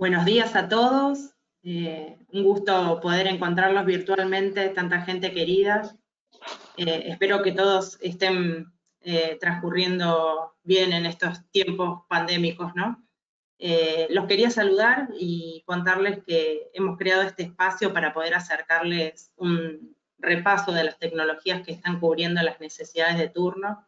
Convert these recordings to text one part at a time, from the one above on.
Buenos días a todos. Eh, un gusto poder encontrarlos virtualmente, tanta gente querida. Eh, espero que todos estén eh, transcurriendo bien en estos tiempos pandémicos, ¿no? los quería saludar y contarles que hemos creado este espacio para poder acercarles un repaso de las tecnologías que están cubriendo las necesidades de turno.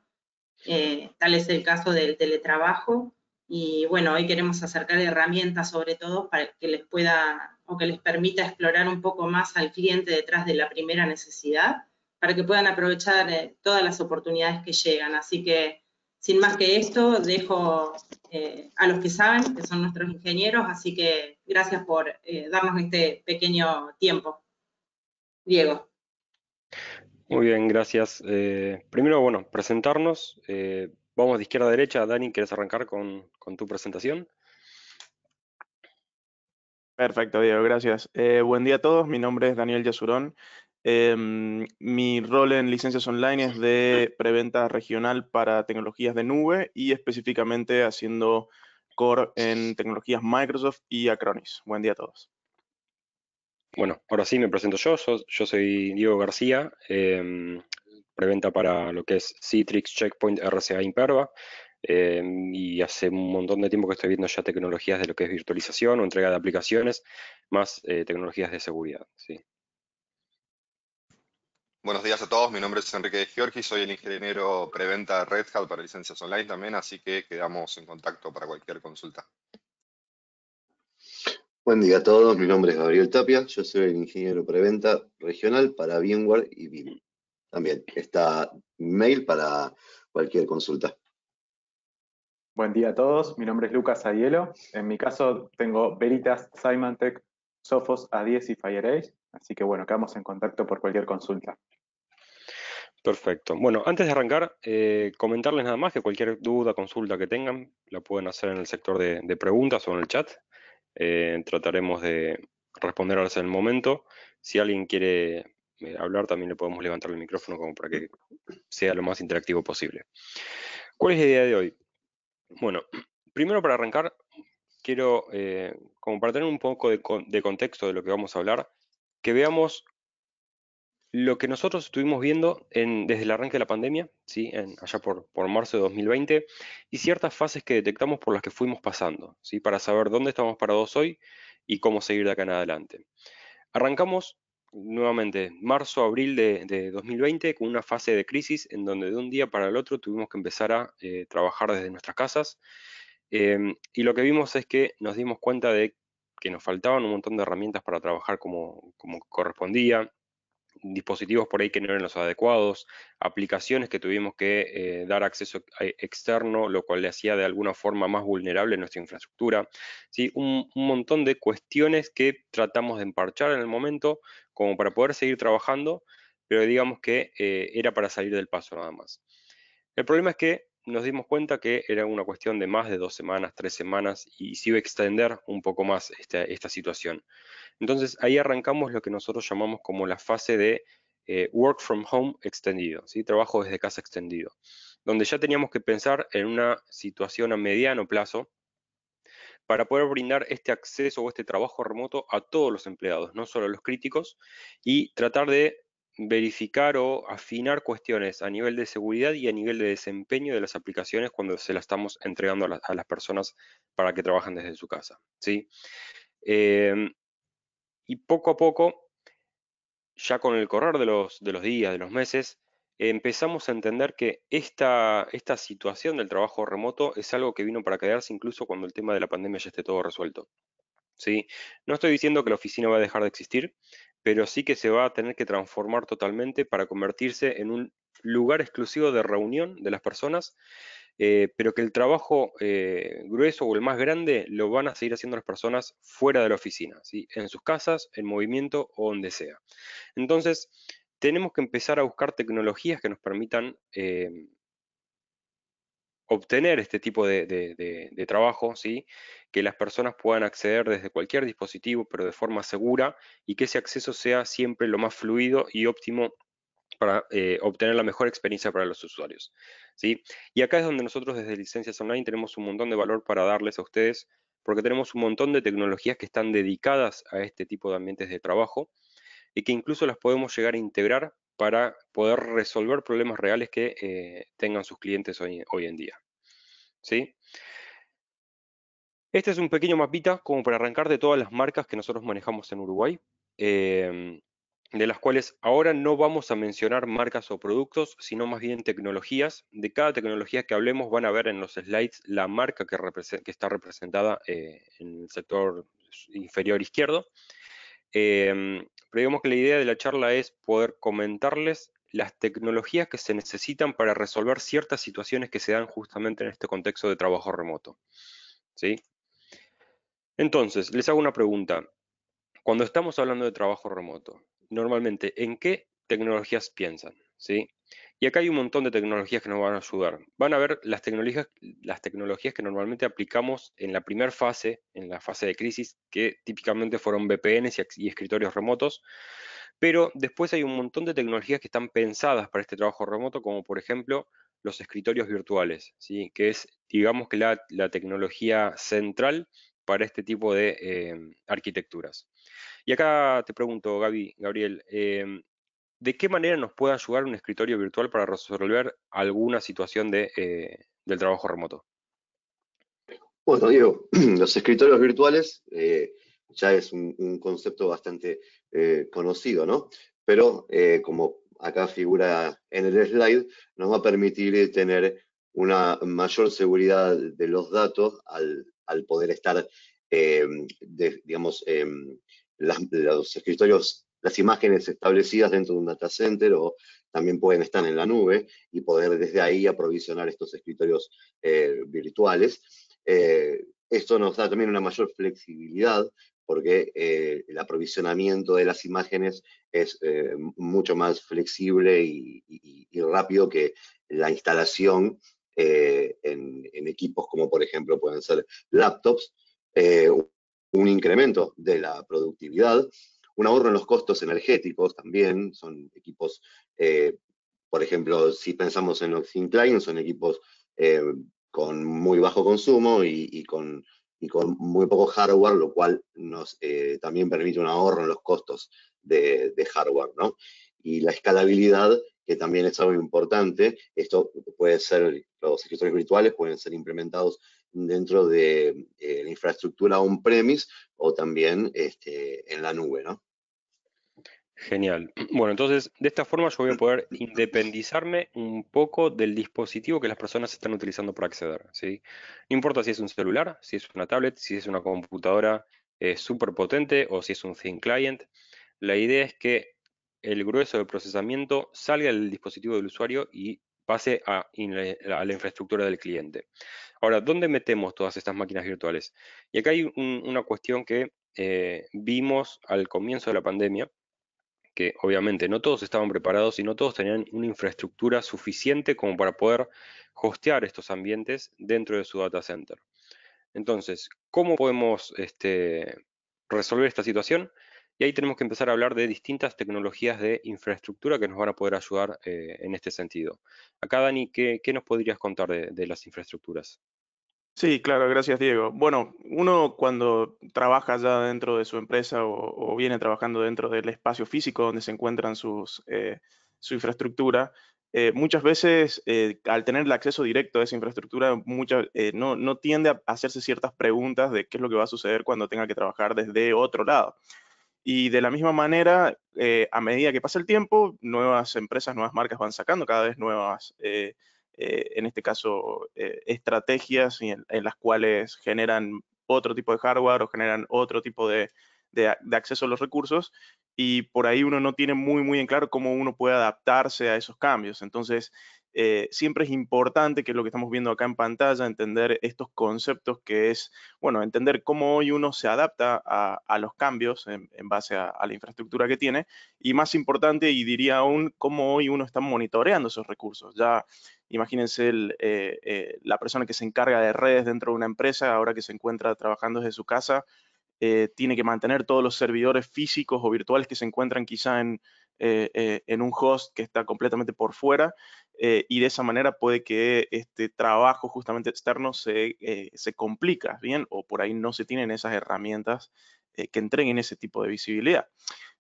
tal es el caso del teletrabajo, y bueno, hoy queremos acercar herramientas sobre todo para que les pueda o que les permita explorar un poco más al cliente detrás de la primera necesidad para que puedan aprovechar eh, todas las oportunidades que llegan. Así que, sin más que esto, dejo eh, a los que saben, que son nuestros ingenieros, así que gracias por eh, darnos este pequeño tiempo. Diego. Muy bien, gracias. primero, bueno, presentarnos. Vamos de izquierda a derecha. Dani, ¿quieres arrancar con, tu presentación? Perfecto, Diego, gracias. Eh, buen día a todos, mi nombre es Daniel Yasurón. Em, mi rol en licencias online es de preventa regional para tecnologías de nube y específicamente haciendo core en tecnologías Microsoft y Acronis. Buen día a todos. Bueno, ahora sí me presento yo, yo, soy Diego García, em, preventa para lo que es Citrix, Checkpoint, RCA, Imperva. Em, y hace un montón de tiempo que estoy viendo ya tecnologías de lo que es virtualización o entrega de aplicaciones, más eh, tecnologías de seguridad. Buenos días a todos, mi nombre es Enrique Giorgi, soy el ingeniero preventa Red Hat para licencias online también, así que quedamos en contacto para cualquier consulta. Buen día a todos, mi nombre es Gabriel Tapia, yo soy el ingeniero preventa regional para VMware y BIM también está mail para cualquier consulta. Buen día a todos, mi nombre es Lucas Ayelo. En mi caso tengo Veritas, Symantec, Sophos, A10 y FireAge. Así que bueno, quedamos en contacto por cualquier consulta. Perfecto. Bueno, antes de arrancar, eh, comentarles nada más que cualquier duda, consulta que tengan, la pueden hacer en el sector de, preguntas o en el chat. Eh, trataremos de responderlas en el momento. Si alguien quiere eh, hablar, también le podemos levantar el micrófono como para que sea lo más interactivo posible. ¿Cuál es la idea de hoy? Bueno, primero para arrancar, quiero, eh, como para tener un poco de, contexto de lo que vamos a hablar, que veamos lo que nosotros estuvimos viendo desde el arranque de la pandemia, ¿sí? allá por, marzo de 2020, y ciertas fases que detectamos por las que fuimos pasando, ¿sí? para saber dónde estamos parados hoy y cómo seguir de acá en adelante. Arrancamos nuevamente marzo-abril de, 2020 con una fase de crisis en donde de un día para el otro tuvimos que empezar a eh, trabajar desde nuestras casas. Em, y lo que vimos es que nos dimos cuenta de que nos faltaban un montón de herramientas para trabajar como correspondía, dispositivos por ahí que no eran los adecuados, aplicaciones que tuvimos que eh, dar acceso e, externo, lo cual le hacía de alguna forma más vulnerable nuestra infraestructura. ¿sí? Un, montón de cuestiones que tratamos de emparchar en el momento como para poder seguir trabajando, pero digamos que eh, era para salir del paso nada más. El problema es que nos dimos cuenta que era una cuestión de más de dos semanas, tres semanas, y se iba a extender un poco más esta, situación. Entonces, ahí arrancamos lo que nosotros llamamos como la fase de eh, work from home extendido, ¿sí? trabajo desde casa extendido, donde ya teníamos que pensar en una situación a mediano plazo, para poder brindar este acceso o este trabajo remoto a todos los empleados, no solo a los críticos, y tratar de verificar o afinar cuestiones a nivel de seguridad y a nivel de desempeño de las aplicaciones cuando se las estamos entregando a, las personas para que trabajen desde su casa. ¿sí? Em, y poco a poco, ya con el correr de los, días, de los meses, empezamos a entender que esta, esta situación del trabajo remoto es algo que vino para quedarse incluso cuando el tema de la pandemia ya esté todo resuelto. ¿sí? No estoy diciendo que la oficina va a dejar de existir, pero sí que se va a tener que transformar totalmente para convertirse en un lugar exclusivo de reunión de las personas, eh, pero que el trabajo eh, grueso o el más grande lo van a seguir haciendo las personas fuera de la oficina, en sus casas, en movimiento o donde sea. Entonces, tenemos que empezar a buscar tecnologías que nos permitan eh, obtener este tipo de, trabajo, ¿sí? que las personas puedan acceder desde cualquier dispositivo, pero de forma segura, y que ese acceso sea siempre lo más fluido y óptimo para eh, obtener la mejor experiencia para los usuarios. ¿sí? Y acá es donde nosotros desde Licencias Online tenemos un montón de valor para darles a ustedes, porque tenemos un montón de tecnologías que están dedicadas a este tipo de ambientes de trabajo, y que incluso las podemos llegar a integrar para poder resolver problemas reales que eh, tengan sus clientes hoy en día. ¿sí? Este es un pequeño mapita como para arrancar de todas las marcas que nosotros manejamos en Uruguay, em, de las cuales ahora no vamos a mencionar marcas o productos, sino más bien tecnologías. De cada tecnología que hablemos van a ver en los slides la marca que, está representada eh, en el sector inferior izquierdo. Em, pero digamos que la idea de la charla es poder comentarles las tecnologías que se necesitan para resolver ciertas situaciones que se dan justamente en este contexto de trabajo remoto. ¿Sí? Entonces, les hago una pregunta. Cuando estamos hablando de trabajo remoto, normalmente, ¿en qué tecnologías piensan? ¿Sí? Y acá hay un montón de tecnologías que nos van a ayudar. Van a ver las tecnologías, las tecnologías que normalmente aplicamos en la primera fase, en la fase de crisis, que típicamente fueron VPNs y escritorios remotos. Pero después hay un montón de tecnologías que están pensadas para este trabajo remoto, como por ejemplo los escritorios virtuales, ¿sí? que es, digamos que la, tecnología central para este tipo de em, arquitecturas. Y acá te pregunto, Gaby, Gabriel, em, ¿de qué manera nos puede ayudar un escritorio virtual para resolver alguna situación eh, del trabajo remoto? Bueno, Diego, los escritorios virtuales eh, ya es un, concepto bastante eh, conocido, ¿no? Pero eh, como acá figura en el slide, nos va a permitir tener una mayor seguridad de los datos al, poder estar, eh, digamos, los escritorios, las imágenes establecidas dentro de un data center o también pueden estar en la nube y poder desde ahí aprovisionar estos escritorios virtuales. Esto nos da también una mayor flexibilidad porque eh, el aprovisionamiento de las imágenes es eh, mucho más flexible y, rápido que la instalación eh, en, equipos como por ejemplo pueden ser laptops, un incremento de la productividad, un ahorro en los costos energéticos también, son equipos, por ejemplo, si pensamos en los incline, son equipos con muy bajo consumo y con y con muy poco hardware, lo cual nos eh, también permite un ahorro en los costos de, hardware, ¿no? Y la escalabilidad, que también es algo importante, esto puede ser, los escritores virtuales pueden ser implementados dentro de eh, la infraestructura on-premise o también este, en la nube, ¿no? Genial. Bueno, entonces, de esta forma yo voy a poder independizarme un poco del dispositivo que las personas están utilizando para acceder, ¿sí? No importa si es un celular, si es una tablet, si es una computadora eh, súper potente o si es un thin client. La idea es que el grueso del procesamiento salga del dispositivo del usuario y pase a, la infraestructura del cliente. Ahora, ¿dónde metemos todas estas máquinas virtuales? Y acá hay una cuestión que eh, vimos al comienzo de la pandemia, que obviamente no todos estaban preparados y no todos tenían una infraestructura suficiente como para poder hostear estos ambientes dentro de su data center. Entonces, ¿cómo podemos este, resolver esta situación? Y ahí tenemos que empezar a hablar de distintas tecnologías de infraestructura que nos van a poder ayudar eh, en este sentido. Acá, Dani, ¿qué, nos podrías contar de las infraestructuras? Sí, claro, gracias Diego. Bueno, uno cuando trabaja ya dentro de su empresa o, viene trabajando dentro del espacio físico donde se encuentran sus, eh, su infraestructura, eh, muchas veces eh, al tener el acceso directo a esa infraestructura, muchas no, no tiende a hacerse ciertas preguntas de qué es lo que va a suceder cuando tenga que trabajar desde otro lado. Y de la misma manera, a medida que pasa el tiempo, nuevas empresas, nuevas marcas van sacando cada vez nuevas eh, en este caso, eh, estrategias en, las cuales generan otro tipo de hardware o generan otro tipo de, de acceso a los recursos y por ahí uno no tiene muy, muy en claro cómo uno puede adaptarse a esos cambios. Entonces, eh, siempre es importante, que es lo que estamos viendo acá en pantalla, entender estos conceptos que es, bueno, entender cómo hoy uno se adapta a, los cambios en, base a, la infraestructura que tiene y más importante, y diría aún, cómo hoy uno está monitoreando esos recursos. Ya imagínense eh, eh, la persona que se encarga de redes dentro de una empresa, ahora que se encuentra trabajando desde su casa, tiene que mantener todos los servidores físicos o virtuales que se encuentran quizá en, eh, eh, en un host que está completamente por fuera eh, y de esa manera puede que este trabajo justamente externo se, se complica, ¿bien? O por ahí no se tienen esas herramientas que entreguen ese tipo de visibilidad.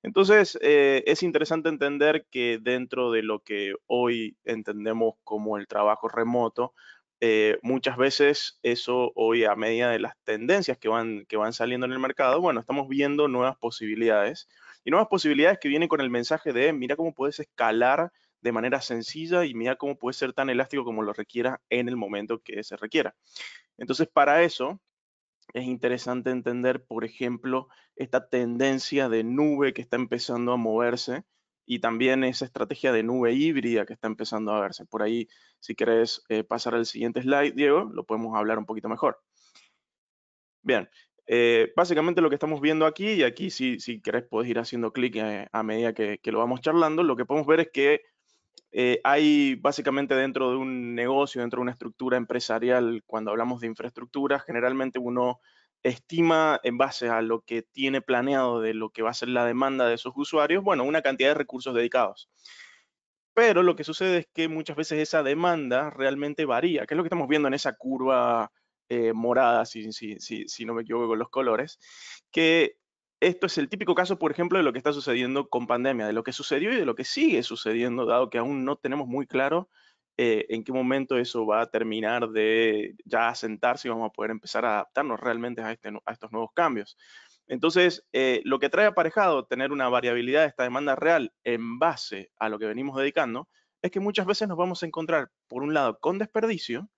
Entonces, es interesante entender que dentro de lo que hoy entendemos como el trabajo remoto, muchas veces eso hoy a medida de las tendencias que van, que van saliendo en el mercado, bueno, estamos viendo nuevas posibilidades y nuevas posibilidades que vienen con el mensaje de mira cómo puedes escalar de manera sencilla y mira cómo puedes ser tan elástico como lo requiera en el momento que se requiera. Entonces, para eso es interesante entender, por ejemplo, esta tendencia de nube que está empezando a moverse y también esa estrategia de nube híbrida que está empezando a verse. Por ahí, si querés eh, pasar al siguiente slide, Diego, lo podemos hablar un poquito mejor. Bien, eh, básicamente lo que estamos viendo aquí, y aquí si, si querés podés ir haciendo clic eh, a, medida que, lo vamos charlando, lo que podemos ver es que eh, hay básicamente dentro de un negocio, dentro de una estructura empresarial, cuando hablamos de infraestructuras generalmente uno estima en base a lo que tiene planeado de lo que va a ser la demanda de esos usuarios, bueno, una cantidad de recursos dedicados. Pero lo que sucede es que muchas veces esa demanda realmente varía, que es lo que estamos viendo en esa curva eh, morada, si, no me equivoco con los colores, que esto es el típico caso, por ejemplo, de lo que está sucediendo con pandemia, de lo que sucedió y de lo que sigue sucediendo, dado que aún no tenemos muy claro eh, en qué momento eso va a terminar de ya asentarse y vamos a poder empezar a adaptarnos realmente a, este, estos nuevos cambios. Entonces, eh, lo que trae aparejado tener una variabilidad de esta demanda real en base a lo que venimos dedicando es que muchas veces nos vamos a encontrar, por un lado, con desperdicio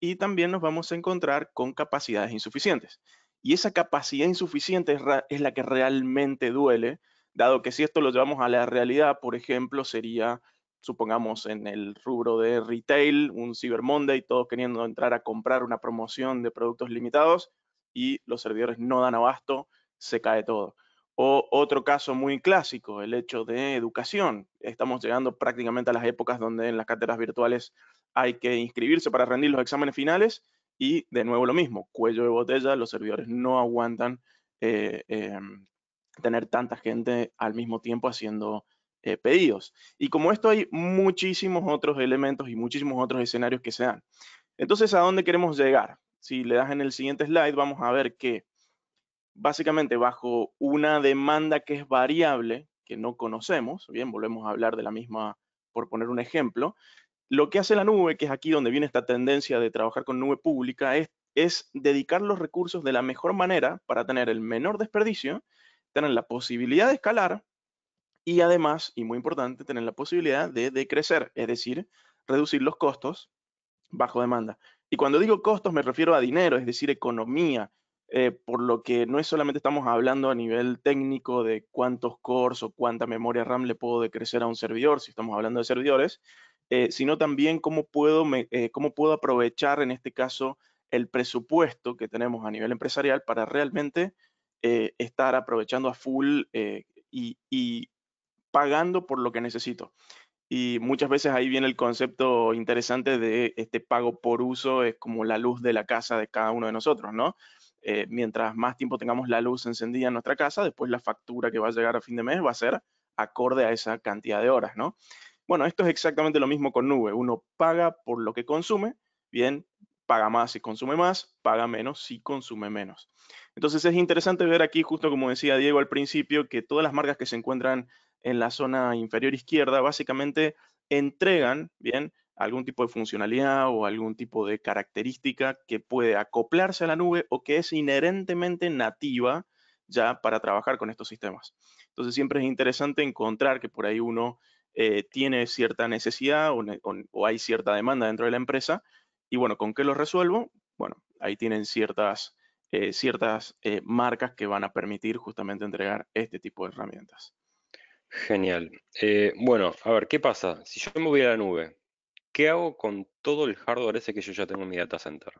y también nos vamos a encontrar con capacidades insuficientes. Y esa capacidad insuficiente es, la que realmente duele, dado que si esto lo llevamos a la realidad, por ejemplo, sería, supongamos, en el rubro de retail, un Cyber Monday, todos queriendo entrar a comprar una promoción de productos limitados y los servidores no dan abasto, se cae todo. O otro caso muy clásico, el hecho de educación. Estamos llegando prácticamente a las épocas donde en las cátedras virtuales hay que inscribirse para rendir los exámenes finales y de nuevo lo mismo, cuello de botella, los servidores no aguantan eh, em, tener tanta gente al mismo tiempo haciendo eh, pedidos. Y como esto hay muchísimos otros elementos y muchísimos otros escenarios que se dan. Entonces, ¿a dónde queremos llegar? Si le das en el siguiente slide, vamos a ver que básicamente bajo una demanda que es variable, que no conocemos, bien, volvemos a hablar de la misma, por poner un ejemplo, lo que hace la nube, que es aquí donde viene esta tendencia de trabajar con nube pública, es, dedicar los recursos de la mejor manera para tener el menor desperdicio, tener la posibilidad de escalar y además, y muy importante, tener la posibilidad de decrecer, es decir, reducir los costos bajo demanda. Y cuando digo costos me refiero a dinero, es decir, economía, eh, por lo que no es solamente estamos hablando a nivel técnico de cuántos cores o cuánta memoria RAM le puedo decrecer a un servidor, si estamos hablando de servidores, eh, sino también cómo puedo, eh, cómo puedo aprovechar en este caso el presupuesto que tenemos a nivel empresarial para realmente eh, estar aprovechando a full y, pagando por lo que necesito. Y muchas veces ahí viene el concepto interesante de este pago por uso, es como la luz de la casa de cada uno de nosotros, ¿no? mientras más tiempo tengamos la luz encendida en nuestra casa, después la factura que va a llegar a fin de mes va a ser acorde a esa cantidad de horas, ¿no? Bueno, esto es exactamente lo mismo con nube. Uno paga por lo que consume, bien, paga más si consume más, paga menos si consume menos. Entonces es interesante ver aquí, justo como decía Diego al principio, que todas las marcas que se encuentran en la zona inferior izquierda básicamente entregan, bien, algún tipo de funcionalidad o algún tipo de característica que puede acoplarse a la nube o que es inherentemente nativa ya para trabajar con estos sistemas. Entonces siempre es interesante encontrar que por ahí uno eh, tiene cierta necesidad o, hay cierta demanda dentro de la empresa. Y bueno, ¿con qué lo resuelvo? Bueno, ahí tienen ciertas, eh, ciertas eh, marcas que van a permitir justamente entregar este tipo de herramientas. Genial. bueno, a ver, ¿qué pasa? Si yo me voy a la nube, ¿qué hago con todo el hardware ese que yo ya tengo en mi data center?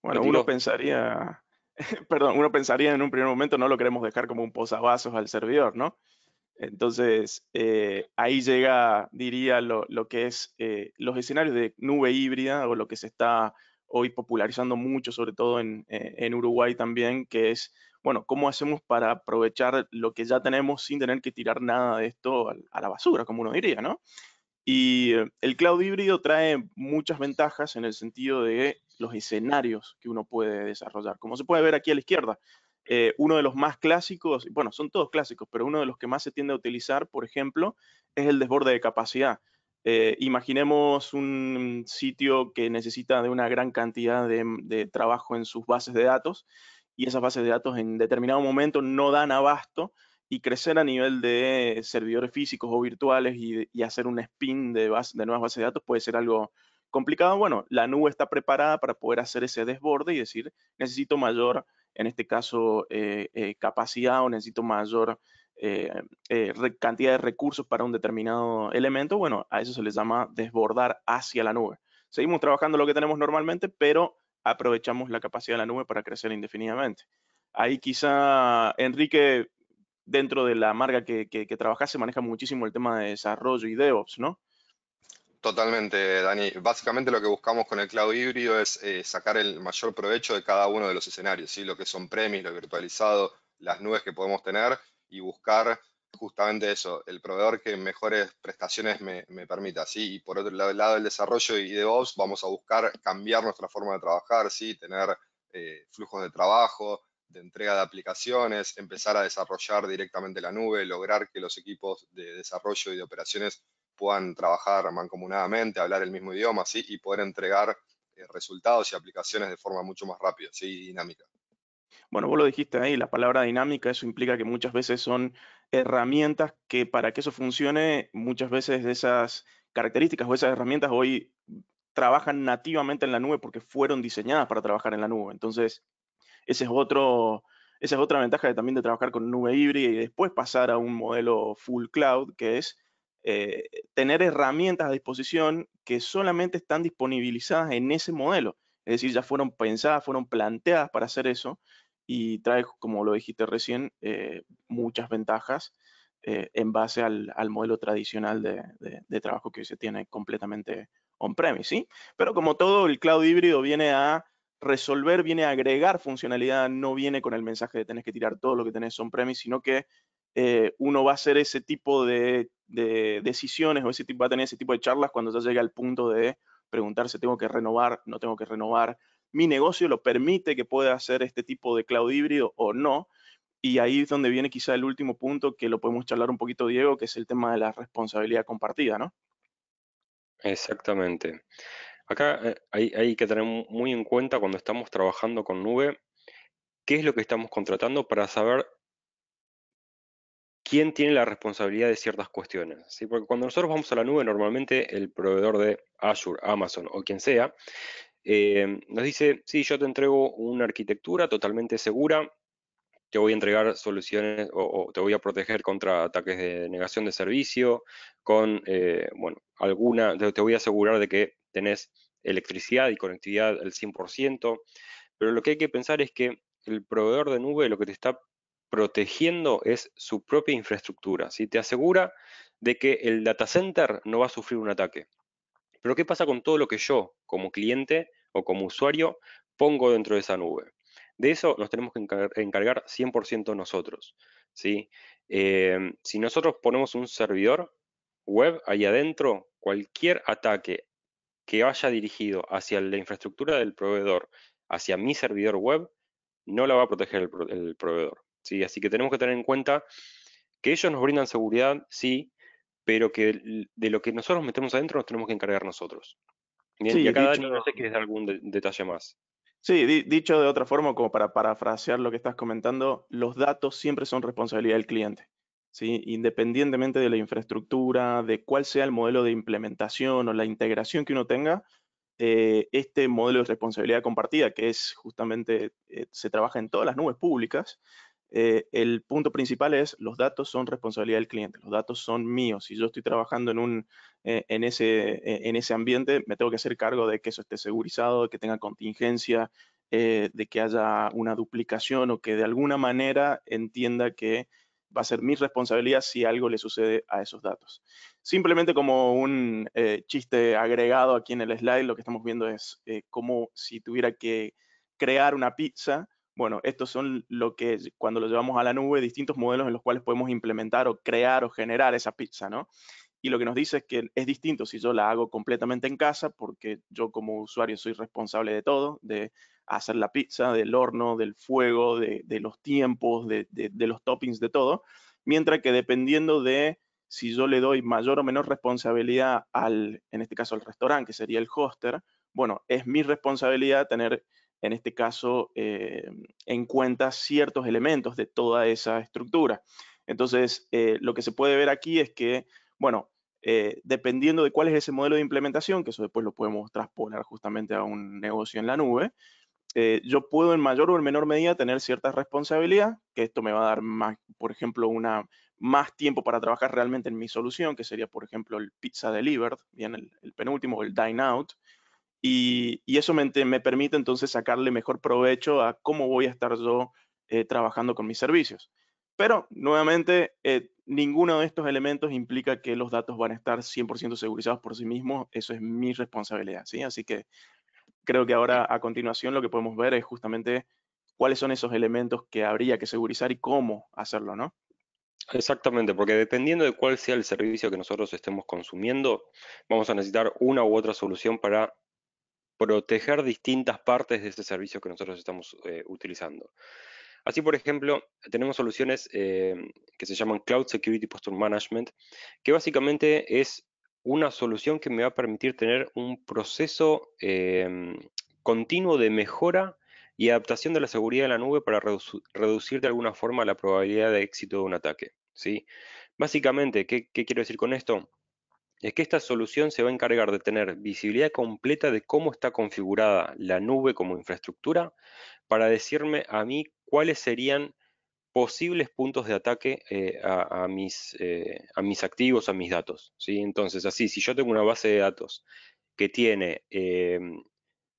Bueno, uno pensaría, perdón, uno pensaría en un primer momento no lo queremos dejar como un posavasos al servidor, ¿no? Entonces, eh, ahí llega, diría, lo, que es eh, los escenarios de nube híbrida o lo que se está hoy popularizando mucho, sobre todo eh, en, Uruguay también, que es, bueno, cómo hacemos para aprovechar lo que ya tenemos sin tener que tirar nada de esto a la basura, como uno diría, ¿no? Y el cloud híbrido trae muchas ventajas en el sentido de los escenarios que uno puede desarrollar, como se puede ver aquí a la izquierda. Eh, uno de los más clásicos, bueno, son todos clásicos, pero uno de los que más se tiende a utilizar, por ejemplo, es el desborde de capacidad. Eh, imaginemos un sitio que necesita de una gran cantidad mm, de, trabajo en sus bases de datos y esas bases de datos en determinado momento no dan abasto y crecer a nivel de servidores físicos o virtuales y, hacer un spin de, de nuevas bases de datos puede ser algo complicado. Bueno, la nube está preparada para poder hacer ese desborde y decir, necesito mayor en este caso, eh, eh, capacidad o necesito mayor eh, cantidad de recursos para un determinado elemento, bueno, a eso se le llama desbordar hacia la nube. Seguimos trabajando lo que tenemos normalmente, pero aprovechamos la capacidad de la nube para crecer indefinidamente. Ahí quizá Enrique, dentro de la marca que, que, trabaja, se maneja muchísimo el tema de desarrollo y DevOps, ¿no? Totalmente, Dani. Básicamente lo que buscamos con el cloud híbrido es eh, sacar el mayor provecho de cada uno de los escenarios, ¿sí? lo que son premis, lo virtualizado, las nubes que podemos tener y buscar justamente eso, el proveedor que mejores prestaciones me, permita. ¿sí? Y por otro lado, el lado del desarrollo y DevOps, vamos a buscar cambiar nuestra forma de trabajar, ¿sí? tener eh, flujos de trabajo, de entrega de aplicaciones, empezar a desarrollar directamente la nube, lograr que los equipos de desarrollo y de operaciones puedan trabajar mancomunadamente, hablar el mismo idioma y poder entregar eh, resultados y aplicaciones de forma mucho más rápida ¿sí? y dinámica. Bueno, vos lo dijiste ahí, la palabra dinámica, eso implica que muchas veces son herramientas que para que eso funcione, muchas veces de esas características o esas herramientas hoy trabajan nativamente en la nube porque fueron diseñadas para trabajar en la nube. Entonces, ese es otro, esa es otra ventaja de, también de trabajar con nube híbrida y después pasar a un modelo full cloud, que es eh, tener herramientas a disposición que solamente están disponibilizadas en ese modelo. Es decir, ya fueron pensadas, fueron planteadas para hacer eso y trae, como lo dijiste recién, eh, muchas ventajas eh, en base al, modelo tradicional de, trabajo que se tiene completamente on-premise, ¿sí? Pero como todo, el cloud híbrido viene a resolver, viene a agregar funcionalidad, no viene con el mensaje de tenés que tirar todo lo que tenés on-premise, sino que eh, uno va a hacer ese tipo de, decisiones o ese tipo, va a tener ese tipo de charlas cuando ya llega al punto de preguntarse, ¿tengo que renovar? ¿No tengo que renovar? ¿Mi negocio lo permite que pueda hacer este tipo de cloud híbrido o no? Y ahí es donde viene quizá el último punto que lo podemos charlar un poquito, Diego, que es el tema de la responsabilidad compartida, ¿no? Exactamente. Acá eh, hay, hay, que tener muy en cuenta cuando estamos trabajando con nube, qué es lo que estamos contratando para saber quién tiene la responsabilidad de ciertas cuestiones. Porque cuando nosotros vamos a la nube, normalmente el proveedor de Azure, Amazon o quien sea, eh, nos dice, sí, yo te entrego una arquitectura totalmente segura, te voy a entregar soluciones o, te voy a proteger contra ataques de negación de servicio, con, eh, bueno, alguna, te, voy a asegurar de que tenés electricidad y conectividad al 100%, pero lo que hay que pensar es que el proveedor de nube lo que te está protegiendo es su propia infraestructura. Te asegura de que el data center no va a sufrir un ataque. Pero ¿qué pasa con todo lo que yo, como cliente o como usuario, pongo dentro de esa nube? De eso nos tenemos que encargar 100% nosotros. Em, si nosotros ponemos un servidor web ahí adentro, cualquier ataque que vaya dirigido hacia la infraestructura del proveedor, hacia mi servidor web, no la va a proteger el proveedor. ¿sí? Así que tenemos que tener en cuenta que ellos nos brindan seguridad, sí, pero que de lo que nosotros metemos adentro nos tenemos que encargar nosotros. sí, y acá dicho, no sé algún detalle más. Sí, dicho de otra forma, como para parafrasear lo que estás comentando, los datos siempre son responsabilidad del cliente. ¿sí? Independientemente de la infraestructura, de cuál sea el modelo de implementación o la integración que uno tenga, eh, este modelo de responsabilidad compartida, que es justamente, eh, se trabaja en todas las nubes públicas, eh, el punto principal es los datos son responsabilidad del cliente, los datos son míos. Si yo estoy trabajando en, eh, ese, eh, en ese ambiente, me tengo que hacer cargo de que eso esté segurizado, de que tenga contingencia, de que haya una duplicación o que de alguna manera entienda que va a ser mi responsabilidad si algo le sucede a esos datos. Simplemente como un chiste agregado aquí en el slide, lo que estamos viendo es como si tuviera que crear una pizza bueno, estos son lo que cuando lo llevamos a la nube, distintos modelos en los cuales podemos implementar o crear o generar esa pizza, ¿no? Y lo que nos dice es que es distinto si yo la hago completamente en casa, porque yo como usuario soy responsable de todo, de hacer la pizza, del horno, del fuego, de, los tiempos, de, de los toppings, de todo. Mientras que dependiendo de si yo le doy mayor o menor responsabilidad al, en este caso, al restaurante, que sería el hoster, bueno, es mi responsabilidad tener en este caso, eh, en cuenta ciertos elementos de toda esa estructura. Entonces, eh, lo que se puede ver aquí es que, bueno, eh, dependiendo de cuál es ese modelo de implementación, que eso después lo podemos transponer justamente a un negocio en la nube, yo puedo en mayor o en menor medida tener cierta responsabilidad, que esto me va a dar, más, por ejemplo, una, más tiempo para trabajar realmente en mi solución, que sería, por ejemplo, el pizza delivered, bien, el, el penúltimo, el dine out, y, eso me, permite entonces sacarle mejor provecho a cómo voy a estar yo eh, trabajando con mis servicios. Pero nuevamente, eh, ninguno de estos elementos implica que los datos van a estar 100% segurizados por sí mismos, eso es mi responsabilidad, ¿sí? Así que creo que ahora a continuación lo que podemos ver es justamente cuáles son esos elementos que habría que segurizar y cómo hacerlo, ¿no? Exactamente, porque dependiendo de cuál sea el servicio que nosotros estemos consumiendo, vamos a necesitar una u otra solución para proteger distintas partes de ese servicio que nosotros estamos eh, utilizando. Así, por ejemplo, tenemos soluciones eh, que se llaman Cloud Security Posture Management, que básicamente es una solución que me va a permitir tener un proceso em, continuo de mejora y adaptación de la seguridad de la nube para reducir de alguna forma la probabilidad de éxito de un ataque. ¿sí? Básicamente, ¿qué quiero decir con esto? es que esta solución se va a encargar de tener visibilidad completa de cómo está configurada la nube como infraestructura para decirme a mí cuáles serían posibles puntos de ataque eh, a, mis, eh, a, mis, activos, a mis datos. ¿sí? Entonces, así, si yo tengo una base de datos que tiene em,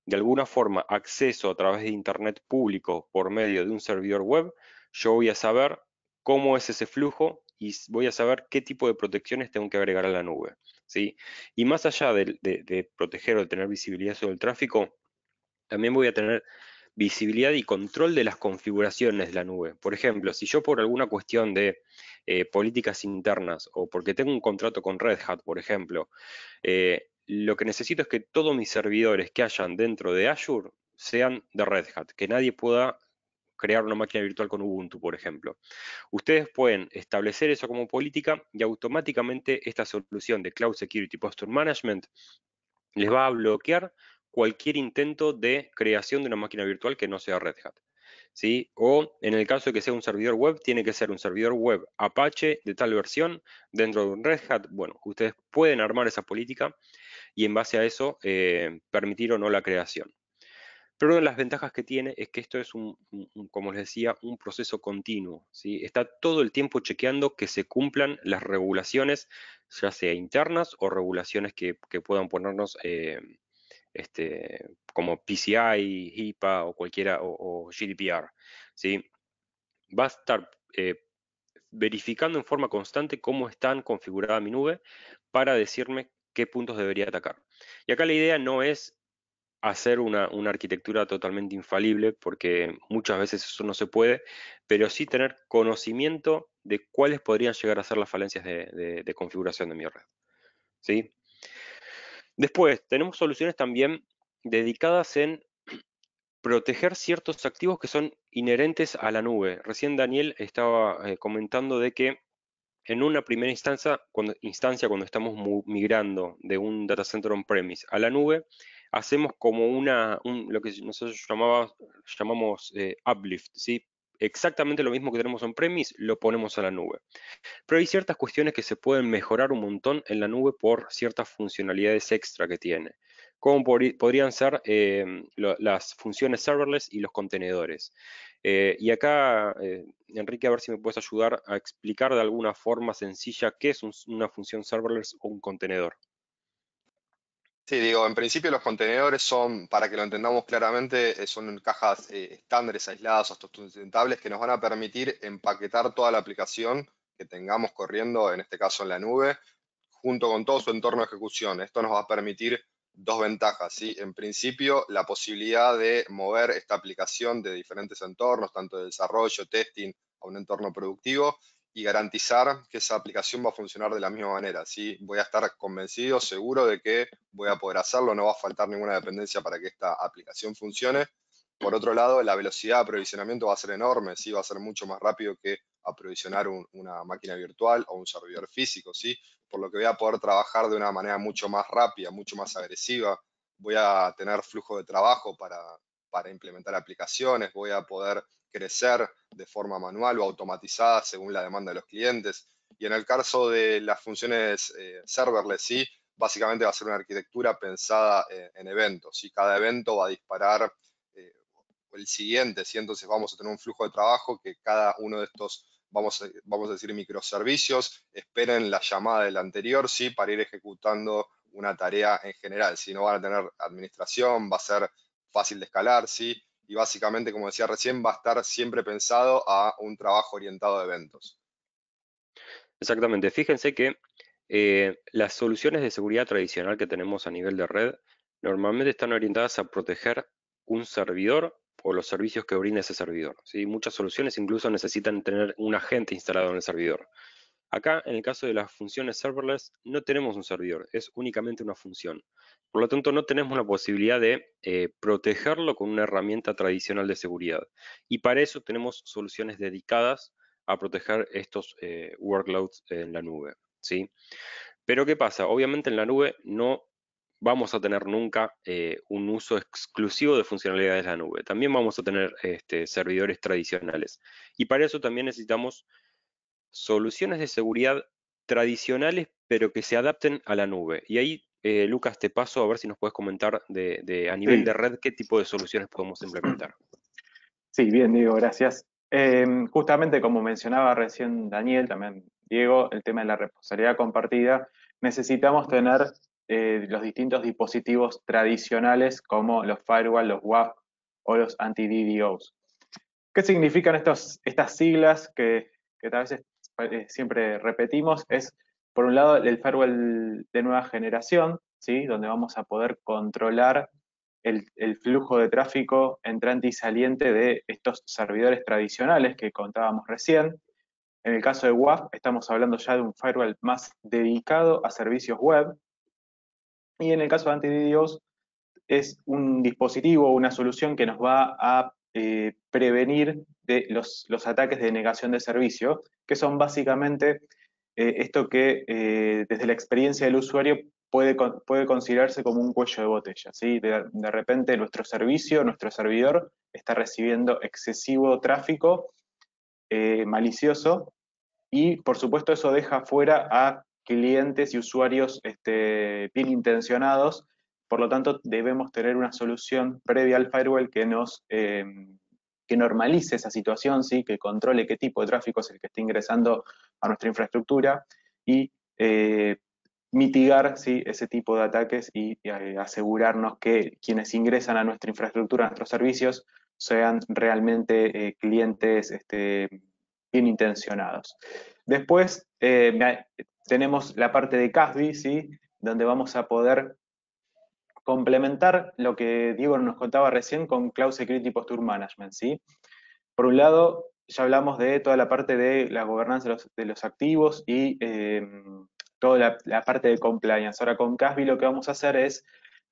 de alguna forma acceso a través de Internet público por medio de un servidor web, yo voy a saber cómo es ese flujo y voy a saber qué tipo de protecciones tengo que agregar a la nube. ¿sí? Y más allá de, proteger o tener visibilidad sobre el tráfico, también voy a tener visibilidad y control de las configuraciones de la nube. Por ejemplo, si yo por alguna cuestión de eh, políticas internas o porque tengo un contrato con Red Hat, por ejemplo, eh, lo que necesito es que todos mis servidores que hayan dentro de Azure sean de Red Hat, que nadie pueda crear una máquina virtual con Ubuntu, por ejemplo. Ustedes pueden establecer eso como política y automáticamente esta solución de Cloud Security Posture Management les va a bloquear cualquier intento de creación de una máquina virtual que no sea Red Hat. ¿Sí? O en el caso de que sea un servidor web, tiene que ser un servidor web Apache de tal versión dentro de un Red Hat. Bueno, ustedes pueden armar esa política y en base a eso eh, permitir o no la creación. Pero una de las ventajas que tiene es que esto es, un, como les decía, un proceso continuo. Está todo el tiempo chequeando que se cumplan las regulaciones, ya sea internas o regulaciones que, puedan ponernos eh, este, como PCI, HIPAA o cualquiera, o, GDPR. Va a estar eh, verificando en forma constante cómo están configurada mi nube para decirme qué puntos debería atacar. Y acá la idea no es hacer una, arquitectura totalmente infalible, porque muchas veces eso no se puede, pero sí tener conocimiento de cuáles podrían llegar a ser las falencias de, configuración de mi red. ¿Sí? Después, tenemos soluciones también dedicadas en proteger ciertos activos que son inherentes a la nube. Recién Daniel estaba eh, comentando de que en una primera instancia cuando, instancia, cuando estamos migrando de un data center on-premise a la nube, hacemos como una, lo que nosotros llamamos eh, uplift, Exactamente lo mismo que tenemos en premise lo ponemos a la nube. Pero hay ciertas cuestiones que se pueden mejorar un montón en la nube por ciertas funcionalidades extra que tiene, como podrían ser em, las funciones serverless y los contenedores. Eh, y acá, eh, Enrique, a ver si me puedes ayudar a explicar de alguna forma sencilla qué es una función serverless o un contenedor. Sí, digo, en principio los contenedores son, para que lo entendamos claramente, eh, son cajas eh, estándares aisladas o sustentables que nos van a permitir empaquetar toda la aplicación que tengamos corriendo, en este caso en la nube, junto con todo su entorno de ejecución. Esto nos va a permitir dos ventajas, ¿sí? En principio, la posibilidad de mover esta aplicación de diferentes entornos, tanto de desarrollo, testing, a un entorno productivo, y garantizar que esa aplicación va a funcionar de la misma manera. ¿sí? Voy a estar convencido, seguro de que voy a poder hacerlo, no va a faltar ninguna dependencia para que esta aplicación funcione. Por otro lado, la velocidad de aprovisionamiento va a ser enorme, ¿sí? va a ser mucho más rápido que aprovisionar una máquina virtual o un servidor físico, ¿sí? por lo que voy a poder trabajar de una manera mucho más rápida, mucho más agresiva, voy a tener flujo de trabajo para para implementar aplicaciones, voy a poder crecer de forma manual o automatizada según la demanda de los clientes. Y en el caso de las funciones eh, serverless, sí, básicamente va a ser una arquitectura pensada eh, en eventos. Y cada evento va a disparar eh, el siguiente, entonces vamos a tener un flujo de trabajo que cada uno de estos, vamos a, vamos a decir, microservicios, esperen la llamada del anterior, sí, para ir ejecutando una tarea en general. Si no van a tener administración, va a ser fácil de escalar, ¿sí? Y básicamente, como decía recién, va a estar siempre pensado a un trabajo orientado a eventos. Exactamente. Fíjense que eh, las soluciones de seguridad tradicional que tenemos a nivel de red normalmente están orientadas a proteger un servidor o los servicios que brinda ese servidor. ¿sí? Muchas soluciones incluso necesitan tener un agente instalado en el servidor. Acá, en el caso de las funciones serverless, no tenemos un servidor, es únicamente una función. Por lo tanto, no tenemos la posibilidad de eh, protegerlo con una herramienta tradicional de seguridad. Y para eso tenemos soluciones dedicadas a proteger estos eh, workloads en la nube. ¿sí? Pero, ¿qué pasa? Obviamente en la nube no vamos a tener nunca eh, un uso exclusivo de funcionalidades de la nube. También vamos a tener este, servidores tradicionales. Y para eso también necesitamos soluciones de seguridad tradicionales, pero que se adapten a la nube. Y ahí, eh, Lucas, te paso a ver si nos puedes comentar de, a nivel de red qué tipo de soluciones podemos implementar. Sí, bien, Diego, gracias. Em, justamente como mencionaba recién Daniel, también Diego, el tema de la responsabilidad compartida, necesitamos tener eh, los distintos dispositivos tradicionales como los firewall, los WAF o los anti-DDos. ¿Qué significan estas siglas que, tal vez vez eh, siempre repetimos, es por un lado el firewall de nueva generación, ¿sí? donde vamos a poder controlar el, flujo de tráfico entrante y saliente de estos servidores tradicionales que contábamos recién. En el caso de WAF estamos hablando ya de un firewall más dedicado a servicios web. Y en el caso de AntiDDoS es un dispositivo, una solución que nos va a eh, prevenir los, ataques de negación de servicio, que son básicamente eh, esto que eh, desde la experiencia del usuario puede, puede considerarse como un cuello de botella. De, repente nuestro servicio, nuestro servidor, está recibiendo excesivo tráfico malicioso y por supuesto eso deja fuera a clientes y usuarios este, bien intencionados por lo tanto, debemos tener una solución previa al firewall que nos eh, normalice esa situación, ¿sí? que controle qué tipo de tráfico es el que está ingresando a nuestra infraestructura y eh, mitigar ¿sí? ese tipo de ataques y, eh, asegurarnos que quienes ingresan a nuestra infraestructura, a nuestros servicios, sean realmente clientes este, bien intencionados. Después tenemos la parte de CASBI, ¿sí? donde vamos a poder complementar lo que Diego nos contaba recién con Cloud Security Posture Management. ¿sí? Por un lado, ya hablamos de toda la parte de la gobernanza de los, activos y em, toda la, parte de compliance. Ahora con CASBI lo que vamos a hacer es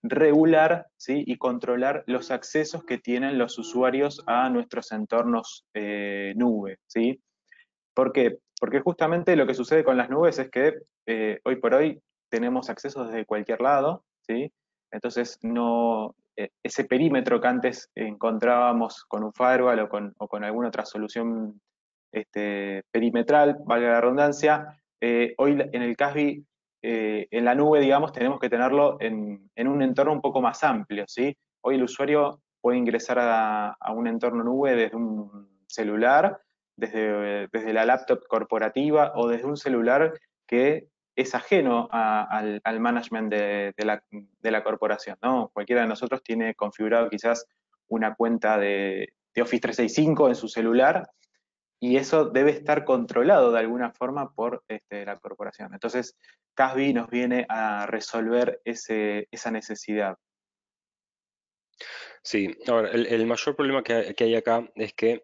regular ¿sí? y controlar los accesos que tienen los usuarios a nuestros entornos eh, nube. ¿sí? ¿Por qué? Porque justamente lo que sucede con las nubes es que eh, hoy por hoy tenemos accesos desde cualquier lado, ¿sí? Entonces, no, eh, ese perímetro que antes encontrábamos con un firewall o con, alguna otra solución este, perimetral, valga la redundancia, eh, hoy en el CASBI, eh, en la nube, digamos, tenemos que tenerlo en, un entorno un poco más amplio, ¿sí? Hoy el usuario puede ingresar a, a un entorno nube desde un celular, desde, desde la laptop corporativa o desde un celular que es ajeno al, management de, la, de, la, corporación, ¿no? Cualquiera de nosotros tiene configurado quizás una cuenta de, de, Office 365 en su celular y eso debe estar controlado de alguna forma por este, la corporación. Entonces, CASBI nos viene a resolver ese, esa necesidad. Sí, ahora, el, mayor problema que, hay acá es que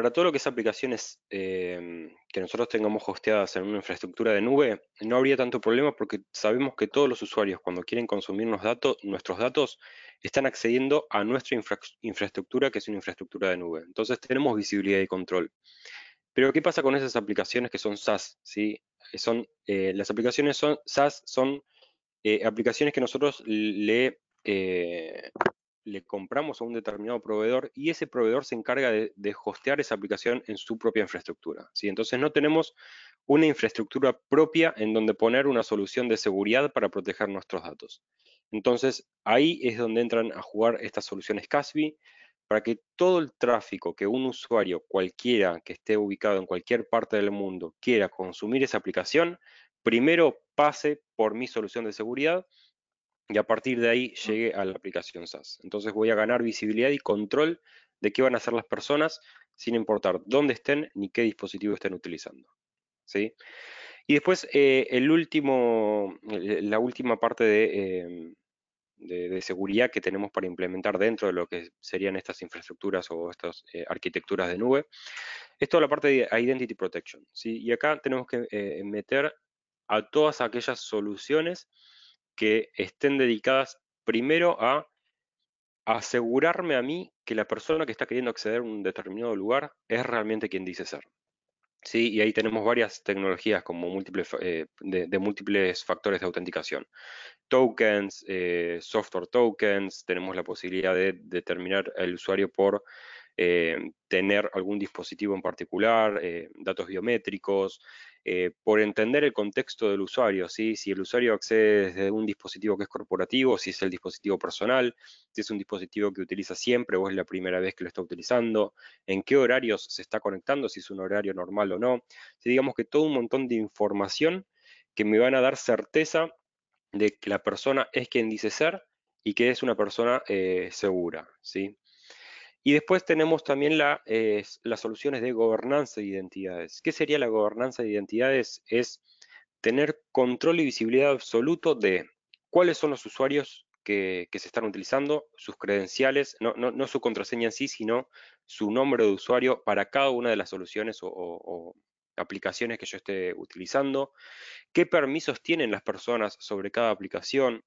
para todo lo que es aplicaciones em, que nosotros tengamos hosteadas en una infraestructura de nube, no habría tanto problema porque sabemos que todos los usuarios cuando quieren consumir datos, nuestros datos están accediendo a nuestra infraestructura, que es una infraestructura de nube. Entonces tenemos visibilidad y control. Pero ¿qué pasa con esas aplicaciones que son SaaS? ¿sí? Son, eh, las aplicaciones son, SaaS son eh, aplicaciones que nosotros le eh, le compramos a un determinado proveedor y ese proveedor se encarga de, hostear esa aplicación en su propia infraestructura. Si Entonces no tenemos una infraestructura propia en donde poner una solución de seguridad para proteger nuestros datos. Entonces ahí es donde entran a jugar estas soluciones CASBY para que todo el tráfico que un usuario cualquiera que esté ubicado en cualquier parte del mundo quiera consumir esa aplicación, primero pase por mi solución de seguridad y a partir de ahí ah. llegue a la aplicación SaaS. Entonces voy a ganar visibilidad y control de qué van a hacer las personas sin importar dónde estén ni qué dispositivo estén utilizando. ¿sí? Y después, eh, el último, eh, la última parte em, de, seguridad que tenemos para implementar dentro de lo que serían estas infraestructuras o estas eh, arquitecturas de nube, es toda la parte de Identity Protection. ¿sí? Y acá tenemos que meter a todas aquellas soluciones que estén dedicadas primero a asegurarme a mí que la persona que está queriendo acceder a un determinado lugar es realmente quien dice ser. ¿Sí? Y ahí tenemos varias tecnologías como múltiples, eh, de, múltiples factores de autenticación. Tokens, eh, software tokens, tenemos la posibilidad de determinar el usuario por eh, tener algún dispositivo en particular, datos biométricos, eh, por entender el contexto del usuario, si el usuario accede desde un dispositivo que es corporativo, si es el dispositivo personal, si es un dispositivo que utiliza siempre o es la primera vez que lo está utilizando, en qué horarios se está conectando, si es un horario normal o no. digamos que todo un montón de información que me van a dar certeza de que la persona es quien dice ser y que es una persona eh, segura. ¿sí? Y después tenemos también las soluciones de gobernanza de identidades. ¿Qué sería la gobernanza de identidades? Es tener control y visibilidad absoluto de cuáles son los usuarios que, se están utilizando, sus credenciales, no, su contraseña en sí, sino su nombre de usuario para cada una de las soluciones o aplicaciones que yo esté utilizando, qué permisos tienen las personas sobre cada aplicación,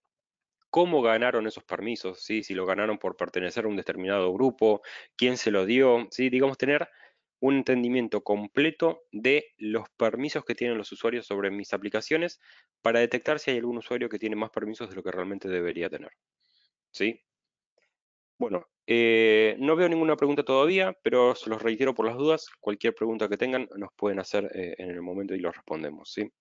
cómo ganaron esos permisos, ¿sí? si lo ganaron por pertenecer a un determinado grupo, quién se lo dio, ¿sí? digamos tener un entendimiento completo de los permisos que tienen los usuarios sobre mis aplicaciones para detectar si hay algún usuario que tiene más permisos de lo que realmente debería tener. ¿Sí? Bueno, eh, no veo ninguna pregunta todavía, pero se los reitero por las dudas. Cualquier pregunta que tengan nos pueden hacer eh, en el momento y los respondemos. ¿sí?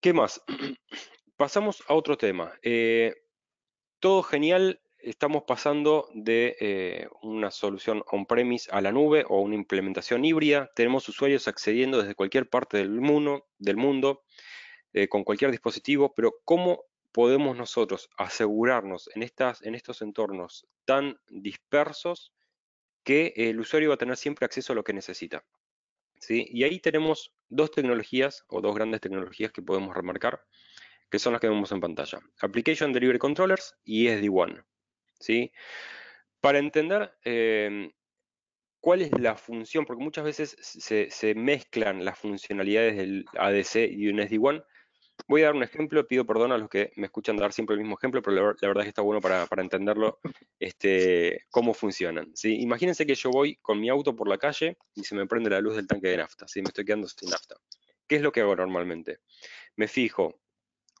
¿Qué más? Pasamos a otro tema. Eh, todo genial, estamos pasando de eh, una solución on-premise a la nube o una implementación híbrida. Tenemos usuarios accediendo desde cualquier parte del mundo, eh, con cualquier dispositivo, pero ¿cómo podemos nosotros asegurarnos en, en estos entornos tan dispersos que el usuario va a tener siempre acceso a lo que necesita? Y ahí tenemos dos tecnologías o dos grandes tecnologías que podemos remarcar que son las que vemos en pantalla. Application Delivery Controllers y SD1. ¿sí? Para entender em, cuál es la función, porque muchas veces se, mezclan las funcionalidades del ADC y un SD1. Voy a dar un ejemplo, pido perdón a los que me escuchan dar siempre el mismo ejemplo, pero la, verdad es que está bueno para, entenderlo este, cómo funcionan. ¿sí? Imagínense que yo voy con mi auto por la calle y se me prende la luz del tanque de nafta, ¿sí? me estoy quedando sin nafta. ¿Qué es lo que hago normalmente? Me fijo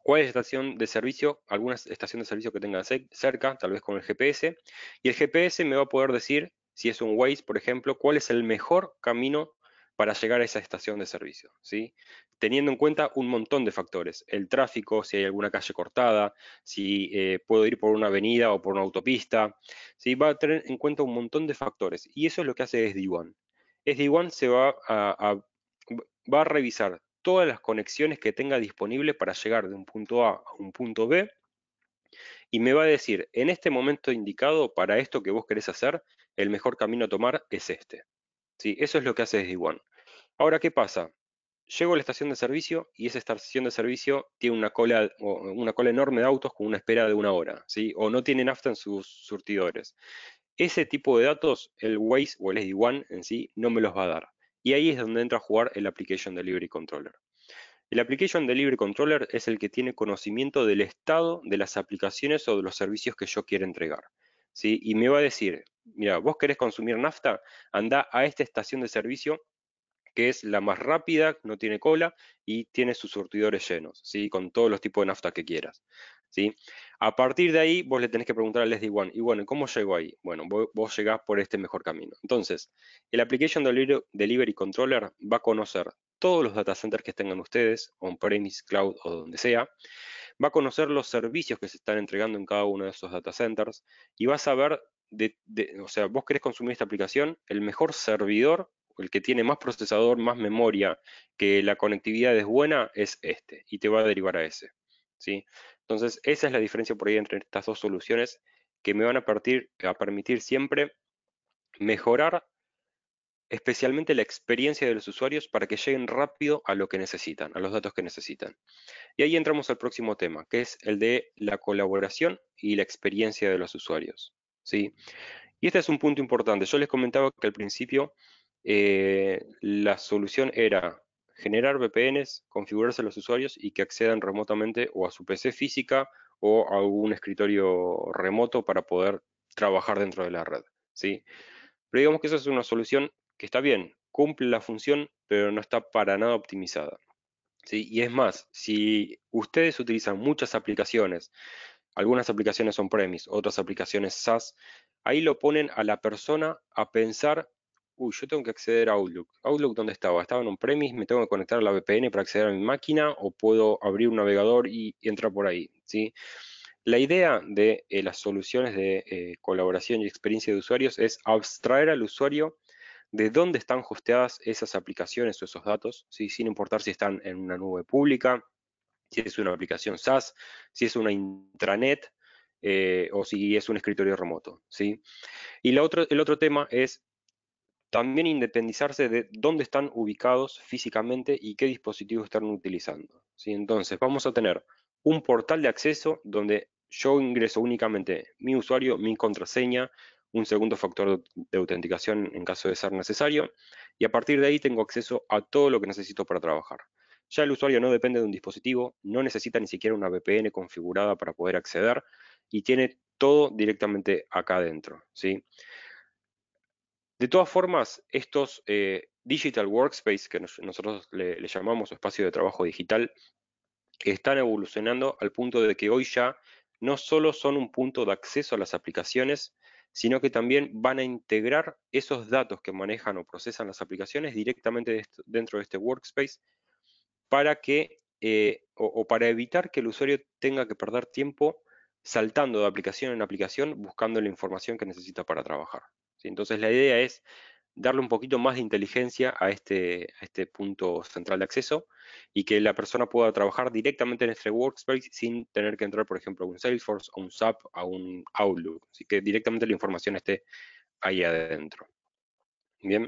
cuál es la estación de servicio, alguna estación de servicio que tenga cerca, tal vez con el GPS, y el GPS me va a poder decir, si es un Waze, por ejemplo, cuál es el mejor camino para llegar a esa estación de servicio, ¿sí? Teniendo en cuenta un montón de factores, el tráfico, si hay alguna calle cortada, si eh, puedo ir por una avenida o por una autopista, Va a tener en cuenta un montón de factores, y eso es lo que hace SD1. SD1 se va a, va a revisar todas las conexiones que tenga disponible para llegar de un punto A a un punto B y me va a decir, en este momento indicado para esto que vos querés hacer, el mejor camino a tomar es este. ¿Sí? Eso es lo que hace sd One. Ahora, ¿qué pasa? Llego a la estación de servicio y esa estación de servicio tiene una cola, una cola enorme de autos con una espera de una hora, ¿sí? o no tiene nafta en sus surtidores. Ese tipo de datos, el Waze o el SD1 en sí, no me los va a dar. Y ahí es donde entra a jugar el Application Delivery Controller. El Application Delivery Controller es el que tiene conocimiento del estado de las aplicaciones o de los servicios que yo quiero entregar. ¿sí? Y me va a decir, mira, vos querés consumir nafta, anda a esta estación de servicio que es la más rápida, no tiene cola y tiene sus surtidores llenos, ¿sí? con todos los tipos de nafta que quieras. ¿sí? A partir de ahí, vos le tenés que preguntar al SD One, y bueno, ¿cómo llego ahí? Bueno, vos, llegás por este mejor camino. Entonces, el Application Delivery Controller va a conocer todos los data centers que tengan ustedes, on-premise, cloud o donde sea, va a conocer los servicios que se están entregando en cada uno de esos data centers y va a saber, de, o sea, vos querés consumir esta aplicación, el mejor servidor, el que tiene más procesador, más memoria, que la conectividad es buena, es este, y te va a derivar a ese. ¿sí? Entonces, esa es la diferencia por ahí entre estas dos soluciones que me van a, permitir siempre mejorar especialmente la experiencia de los usuarios para que lleguen rápido a lo que necesitan, a los datos que necesitan. Y ahí entramos al próximo tema, que es el de la colaboración y la experiencia de los usuarios. ¿sí? Y este es un punto importante. Yo les comentaba que al principio eh, la solución era generar VPNs, configurarse a los usuarios y que accedan remotamente o a su PC física o a algún escritorio remoto para poder trabajar dentro de la red. ¿sí? Pero digamos que esa es una solución que está bien, cumple la función, pero no está para nada optimizada. ¿sí? Y es más, si ustedes utilizan muchas aplicaciones, algunas aplicaciones son premis, otras aplicaciones SaaS, ahí lo ponen a la persona a pensar yo tengo que acceder a Outlook. ¿Outlook dónde estaba? Estaba en un premis me tengo que conectar a la VPN para acceder a mi máquina o puedo abrir un navegador y, entrar por ahí, ¿sí? La idea de eh, las soluciones de eh, colaboración y experiencia de usuarios es abstraer al usuario de dónde están hosteadas esas aplicaciones o esos datos, ¿sí? sin importar si están en una nube pública, si es una aplicación SaaS, si es una intranet, eh, o si es un escritorio remoto. ¿sí? Y otro, el otro tema es también independizarse de dónde están ubicados físicamente y qué dispositivos están utilizando. si Entonces, vamos a tener un portal de acceso donde yo ingreso únicamente mi usuario, mi contraseña, un segundo factor de autenticación en caso de ser necesario, y a partir de ahí tengo acceso a todo lo que necesito para trabajar. Ya el usuario no depende de un dispositivo, no necesita ni siquiera una VPN configurada para poder acceder y tiene todo directamente acá adentro. ¿sí? De todas formas, estos eh, digital workspace, que nosotros le, llamamos espacio de trabajo digital, están evolucionando al punto de que hoy ya no solo son un punto de acceso a las aplicaciones, sino que también van a integrar esos datos que manejan o procesan las aplicaciones directamente dentro de este workspace para que eh, o, para evitar que el usuario tenga que perder tiempo saltando de aplicación en aplicación buscando la información que necesita para trabajar. Entonces la idea es darle un poquito más de inteligencia a este, a este punto central de acceso y que la persona pueda trabajar directamente en este workspace sin tener que entrar, por ejemplo, a un Salesforce, a un SAP, a un Outlook. Así que directamente la información esté ahí adentro. Bien.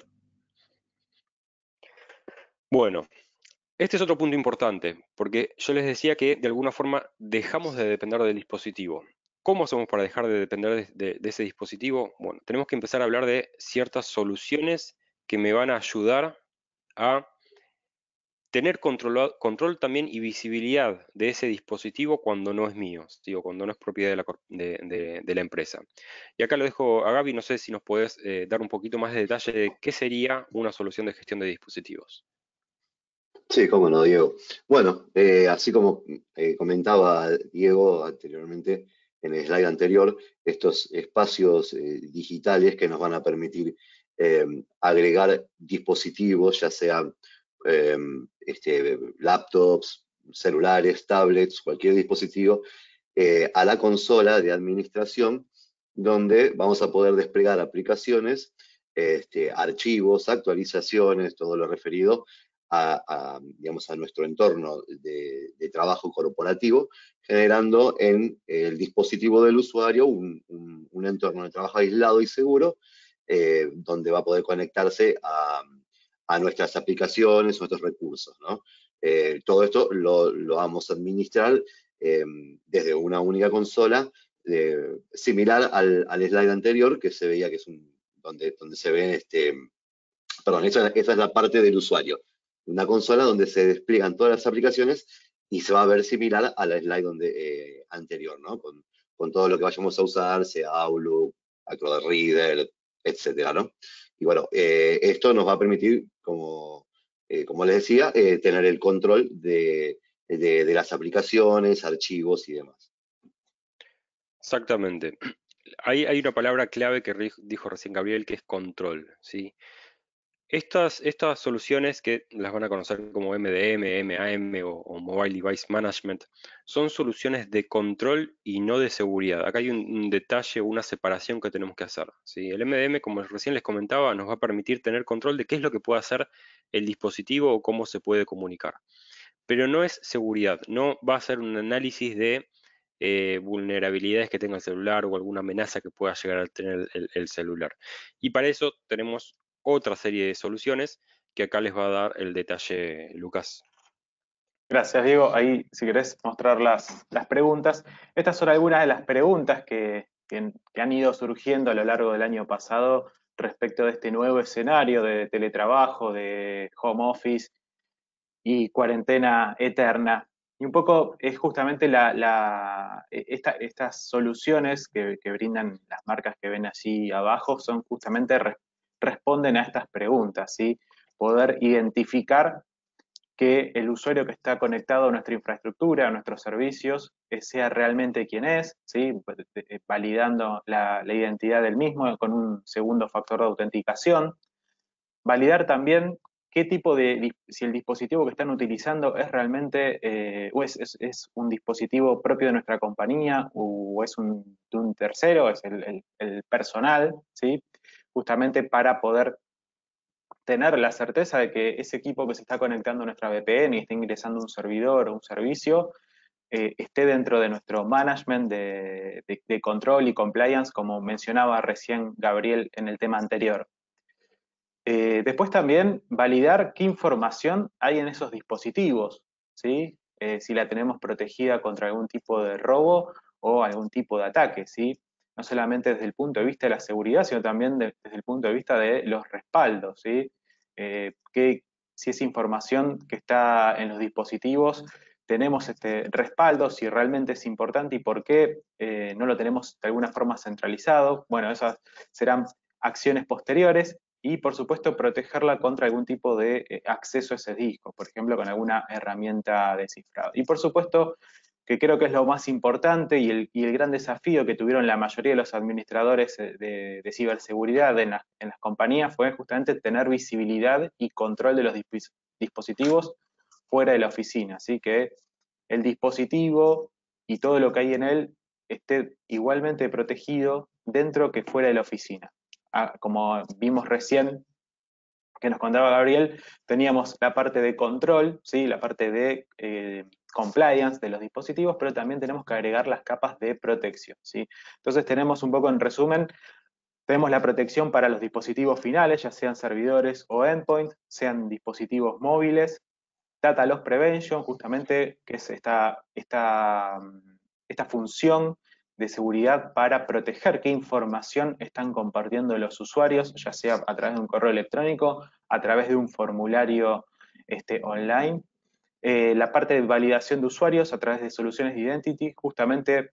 Bueno, este es otro punto importante, porque yo les decía que de alguna forma dejamos de depender del dispositivo. ¿Cómo hacemos para dejar de depender de, ese dispositivo? Bueno, tenemos que empezar a hablar de ciertas soluciones que me van a ayudar a tener control, control también y visibilidad de ese dispositivo cuando no es mío, digo, cuando no es propiedad de la, empresa. Y acá lo dejo a Gaby, no sé si nos puedes eh, dar un poquito más de detalle de qué sería una solución de gestión de dispositivos. Sí, cómo no, Diego. Bueno, eh, así como eh, comentaba Diego anteriormente, en el slide anterior, estos espacios eh, digitales que nos van a permitir eh, agregar dispositivos, ya sean eh, este, laptops, celulares, tablets, cualquier dispositivo, a la consola de administración, donde vamos a poder desplegar aplicaciones, este, archivos, actualizaciones, todo lo referido a, digamos, a nuestro entorno de, trabajo corporativo, generando en el dispositivo del usuario un, entorno de trabajo aislado y seguro, eh, donde va a poder conectarse a, nuestras aplicaciones, nuestros recursos. Eh, todo esto lo, vamos a administrar eh, desde una única consola, similar al, slide anterior que se veía que es un, donde, donde se ven este, perdón, esa es la parte del usuario una consola donde se despliegan todas las aplicaciones y se va a ver similar a la slide donde, eh, anterior, ¿no? Con, con, todo lo que vayamos a usar, sea Outlook, AcroDReader, Reader, etcétera, ¿no? Y bueno, eh, esto nos va a permitir, como, eh, como les decía, tener el control de, de, las aplicaciones, archivos y demás. Exactamente. Hay, hay una palabra clave que dijo recién Gabriel, que es control, ¿sí? sí estas, soluciones que las van a conocer como MDM, MAM o, Mobile Device Management son soluciones de control y no de seguridad. Acá hay un, detalle, una separación que tenemos que hacer. El MDM, como recién les comentaba, nos va a permitir tener control de qué es lo que puede hacer el dispositivo o cómo se puede comunicar. Pero no es seguridad, no va a ser un análisis de eh, vulnerabilidades que tenga el celular o alguna amenaza que pueda llegar a tener el, celular. Y para eso tenemos otra serie de soluciones que acá les va a dar el detalle Lucas. Gracias, Diego. Ahí, si querés mostrar las, preguntas. Estas son algunas de las preguntas que, han ido surgiendo a lo largo del año pasado respecto de este nuevo escenario de teletrabajo, de home office y cuarentena eterna. Y un poco es justamente la, e, estas soluciones que, brindan las marcas que ven allí abajo son justamente responden a estas preguntas, ¿sí? Poder identificar que el usuario que está conectado a nuestra infraestructura, a nuestros servicios, eh, sea realmente quien es, ¿sí? Pues, validando la, identidad del mismo con un segundo factor de autenticación. Validar también qué tipo de, si el dispositivo que están utilizando es realmente, eh, o es, un dispositivo propio de nuestra compañía, o es un, de un tercero, es el, el personal, ¿sí? justamente para poder tener la certeza de que ese equipo que se está conectando a nuestra VPN y está ingresando a un servidor o un servicio, eh, esté dentro de nuestro management de, control y compliance, como mencionaba recién Gabriel en el tema anterior. Eh, después también validar qué información hay en esos dispositivos, ¿sí? Eh, si la tenemos protegida contra algún tipo de robo o algún tipo de ataque. ¿sí? no solamente desde el punto de vista de la seguridad, sino también desde el punto de vista de los respaldos, ¿sí? Eh, que, si esa información que está en los dispositivos tenemos este respaldo, si realmente es importante y por qué eh, no lo tenemos de alguna forma centralizado. Bueno, esas serán acciones posteriores y, por supuesto, protegerla contra algún tipo de eh, acceso a ese disco, por ejemplo, con alguna herramienta de cifrado. Y, por supuesto, que creo que es lo más importante y el, gran desafío que tuvieron la mayoría de los administradores eh, de, ciberseguridad en, en, las compañías fue justamente tener visibilidad y control de los dispositivos fuera de la oficina, así que el dispositivo y todo lo que hay en él esté igualmente protegido dentro que fuera de la oficina. Ah, como vimos recién, que nos contaba Gabriel, teníamos la parte de control, ¿sí? la parte de eh, compliance de los dispositivos, pero también tenemos que agregar las capas de protección. ¿sí? Entonces tenemos un poco en resumen, tenemos la protección para los dispositivos finales, ya sean servidores o endpoints, sean dispositivos móviles, data loss prevention, justamente, que es esta, esta, esta función de seguridad para proteger qué información están compartiendo los usuarios, ya sea a través de un correo electrónico, a través de un formulario este, online. Eh, la parte de validación de usuarios a través de soluciones de Identity, justamente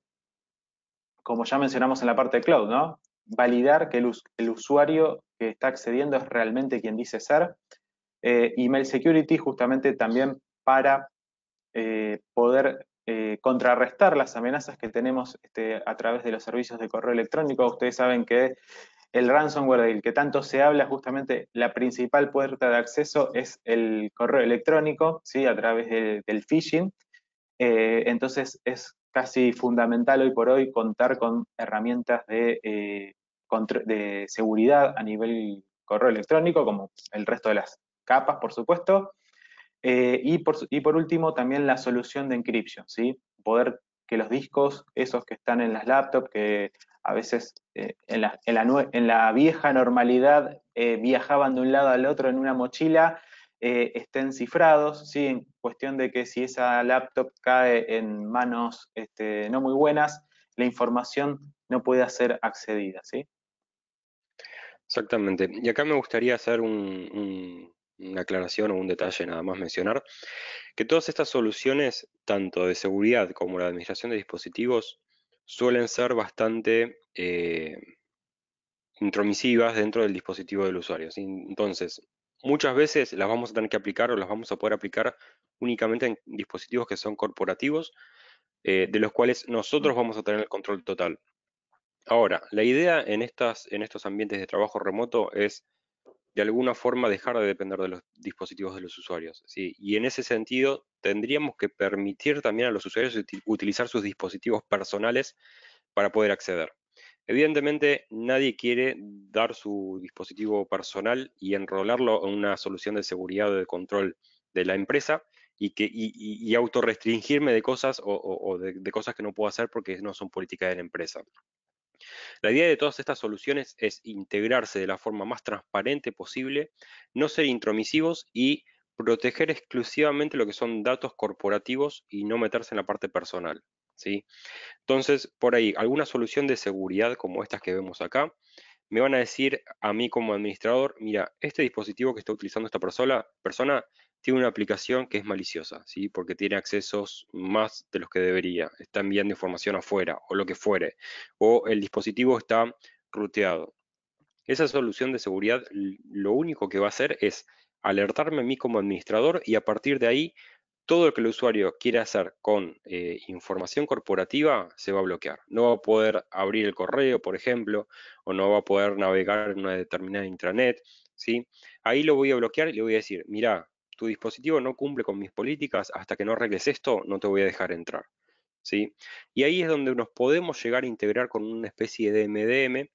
como ya mencionamos en la parte de cloud, ¿no? Validar que el, usuario que está accediendo es realmente quien dice ser. Eh, email security, justamente también para eh, poder eh, contrarrestar las amenazas que tenemos este, a través de los servicios de correo electrónico. Ustedes saben que el ransomware del que tanto se habla, justamente la principal puerta de acceso es el correo electrónico, ¿sí? a través del phishing. Eh, entonces es casi fundamental hoy por hoy contar con herramientas eh, de seguridad a nivel correo electrónico, como el resto de las capas, por supuesto, eh, y, por, y, por, último, también la solución de encryption, ¿sí? Poder que los discos, esos que están en las laptops, que a veces eh, en, la, vieja normalidad eh, viajaban de un lado al otro en una mochila, estén cifrados, En cuestión de que si esa laptop cae en manos este, no muy buenas, la información no pueda ser accedida, ¿sí? Exactamente. Y acá me gustaría hacer un una aclaración o un detalle nada más mencionar, que todas estas soluciones, tanto de seguridad como la administración de dispositivos, suelen ser bastante eh, intromisivas dentro del dispositivo del usuario. Entonces, muchas veces las vamos a tener que aplicar o las vamos a poder aplicar únicamente en dispositivos que son corporativos, eh, de los cuales nosotros vamos a tener el control total. Ahora, la idea en, estas, en estos ambientes de trabajo remoto es de alguna forma dejar de depender de los dispositivos de los usuarios. Y en ese sentido, tendríamos que permitir también a los usuarios utilizar sus dispositivos personales para poder acceder. Evidentemente, nadie quiere dar su dispositivo personal y enrolarlo en una solución de seguridad o de control de la empresa y, que, y, y autorrestringirme de cosas o, de, de, cosas que no puedo hacer porque no son políticas de la empresa. La idea de todas estas soluciones es integrarse de la forma más transparente posible, no ser intromisivos y proteger exclusivamente lo que son datos corporativos y no meterse en la parte personal. ¿sí? Entonces, por ahí, alguna solución de seguridad como estas que vemos acá, me van a decir a mí como administrador, mira, este dispositivo que está utilizando esta persona, persona tiene una aplicación que es maliciosa, ¿sí? porque tiene accesos más de los que debería, está enviando información afuera o lo que fuere, o el dispositivo está ruteado. Esa solución de seguridad lo único que va a hacer es alertarme a mí como administrador y a partir de ahí todo lo que el usuario quiera hacer con eh, información corporativa se va a bloquear. No va a poder abrir el correo, por ejemplo, o no va a poder navegar en una determinada intranet. ¿sí? Ahí lo voy a bloquear y le voy a decir, mira, tu dispositivo no cumple con mis políticas, hasta que no arregles esto, no te voy a dejar entrar. ¿Sí? Y ahí es donde nos podemos llegar a integrar con una especie de MDM,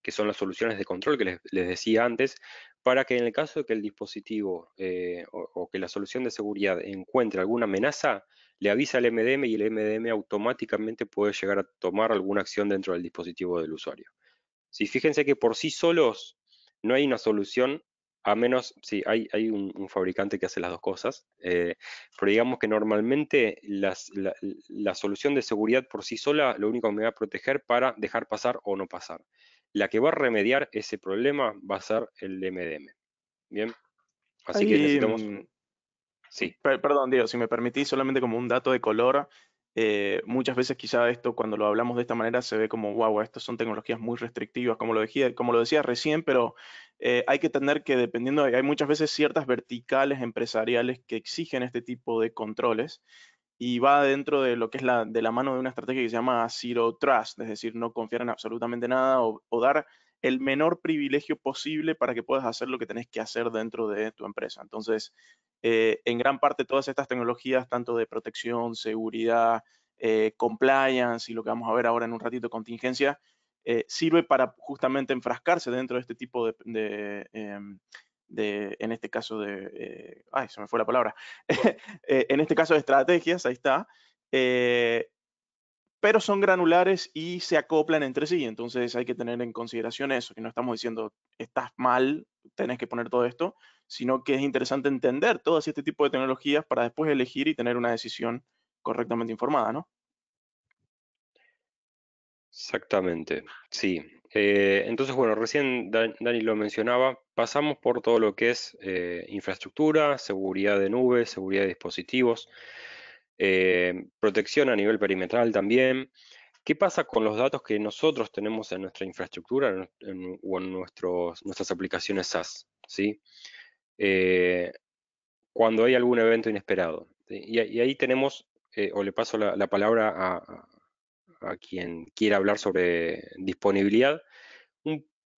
que son las soluciones de control que les, decía antes, para que en el caso de que el dispositivo eh, o, que la solución de seguridad encuentre alguna amenaza, le avisa al MDM y el MDM automáticamente puede llegar a tomar alguna acción dentro del dispositivo del usuario. Si fíjense que por sí solos no hay una solución a menos, sí, hay, hay un, fabricante que hace las dos cosas, eh, pero digamos que normalmente la, solución de seguridad por sí sola lo único que me va a proteger para dejar pasar o no pasar. La que va a remediar ese problema va a ser el MDM. Bien, así que necesitamos... Mm, sí. perdón, Diego, si me permitís solamente como un dato de color, eh, muchas veces quizá esto cuando lo hablamos de esta manera se ve como, wow, estas son tecnologías muy restrictivas, como lo decía, como lo decía recién, pero eh, hay que tener que, dependiendo, hay muchas veces ciertas verticales empresariales que exigen este tipo de controles y va dentro de lo que es la, de la mano de una estrategia que se llama Zero Trust, es decir, no confiar en absolutamente nada o, dar el menor privilegio posible para que puedas hacer lo que tenés que hacer dentro de tu empresa. Entonces, eh, en gran parte todas estas tecnologías, tanto de protección, seguridad, eh, compliance y lo que vamos a ver ahora en un ratito, contingencia, eh, sirve para justamente enfrascarse dentro de este tipo de, em, en este caso de, eh, ay, se me fue la palabra, eh, en este caso de estrategias, ahí está, pero son granulares y se acoplan entre sí, entonces hay que tener en consideración eso, que no estamos diciendo estás mal, tenés que poner todo esto, sino que es interesante entender todo este tipo de tecnologías para después elegir y tener una decisión correctamente informada, ¿no? Exactamente, sí. Eh, entonces, bueno, recién Dani lo mencionaba, pasamos por todo lo que es eh, infraestructura, seguridad de nubes, seguridad de dispositivos, eh, protección a nivel perimetral también. ¿Qué pasa con los datos que nosotros tenemos en nuestra infraestructura o en nuestras aplicaciones SaaS? ¿sí? cuando hay algún evento inesperado. Y, ahí tenemos, o le paso la palabra a, a quien quiera hablar sobre disponibilidad,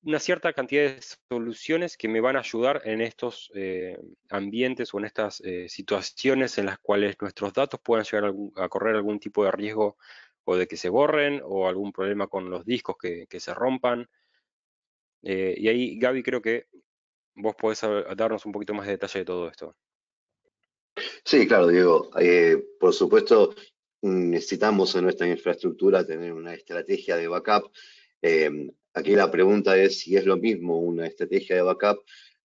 una cierta cantidad de soluciones que me van a ayudar en estos eh, ambientes o en estas eh, situaciones en las cuales nuestros datos puedan llegar a, correr algún tipo de riesgo o de que se borren o algún problema con los discos que, se rompan. Eh, y ahí, Gaby, creo que vos podés darnos un poquito más de detalle de todo esto. Sí, claro, Diego. por supuesto, necesitamos en nuestra infraestructura tener una estrategia de backup. Eh, aquí la pregunta es si es lo mismo una estrategia de backup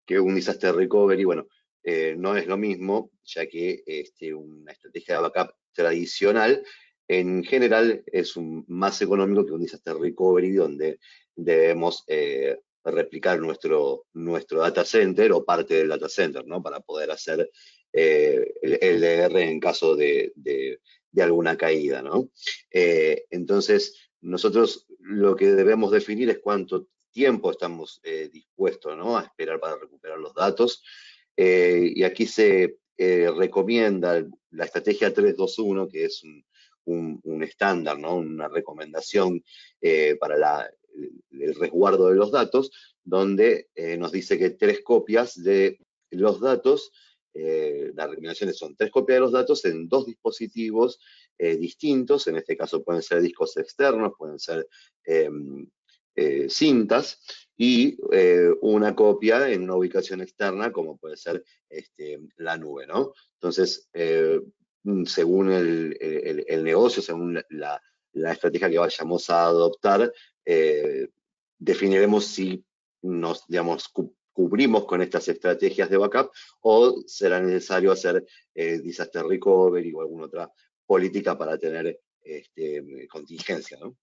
que un disaster recovery. Bueno, eh, no es lo mismo, ya que este, una estrategia de backup tradicional en general es más económico que un disaster recovery donde debemos eh, replicar nuestro, nuestro data center o parte del data center, ¿no? Para poder hacer el DR en caso de, de alguna caída, ¿no? Eh, entonces, nosotros lo que debemos definir es cuánto tiempo estamos eh, dispuestos a esperar para recuperar los datos. Eh, y aquí se recomienda la estrategia 321, que es un, estándar, ¿no? una recomendación para el resguardo de los datos, donde nos dice que tres copias de los datos eh, las recomendaciones son tres copias de los datos en dos dispositivos eh, distintos, en este caso pueden ser discos externos, pueden ser em, eh, cintas, y una copia en una ubicación externa, como puede ser este, la nube, ¿no? Entonces, según el, negocio, según la, la, estrategia que vayamos a adoptar, definiremos si nos, digamos, cubrimos con estas estrategias de backup o será necesario hacer eh, disaster recovery o alguna otra política para tener este, contingencia. ¿no?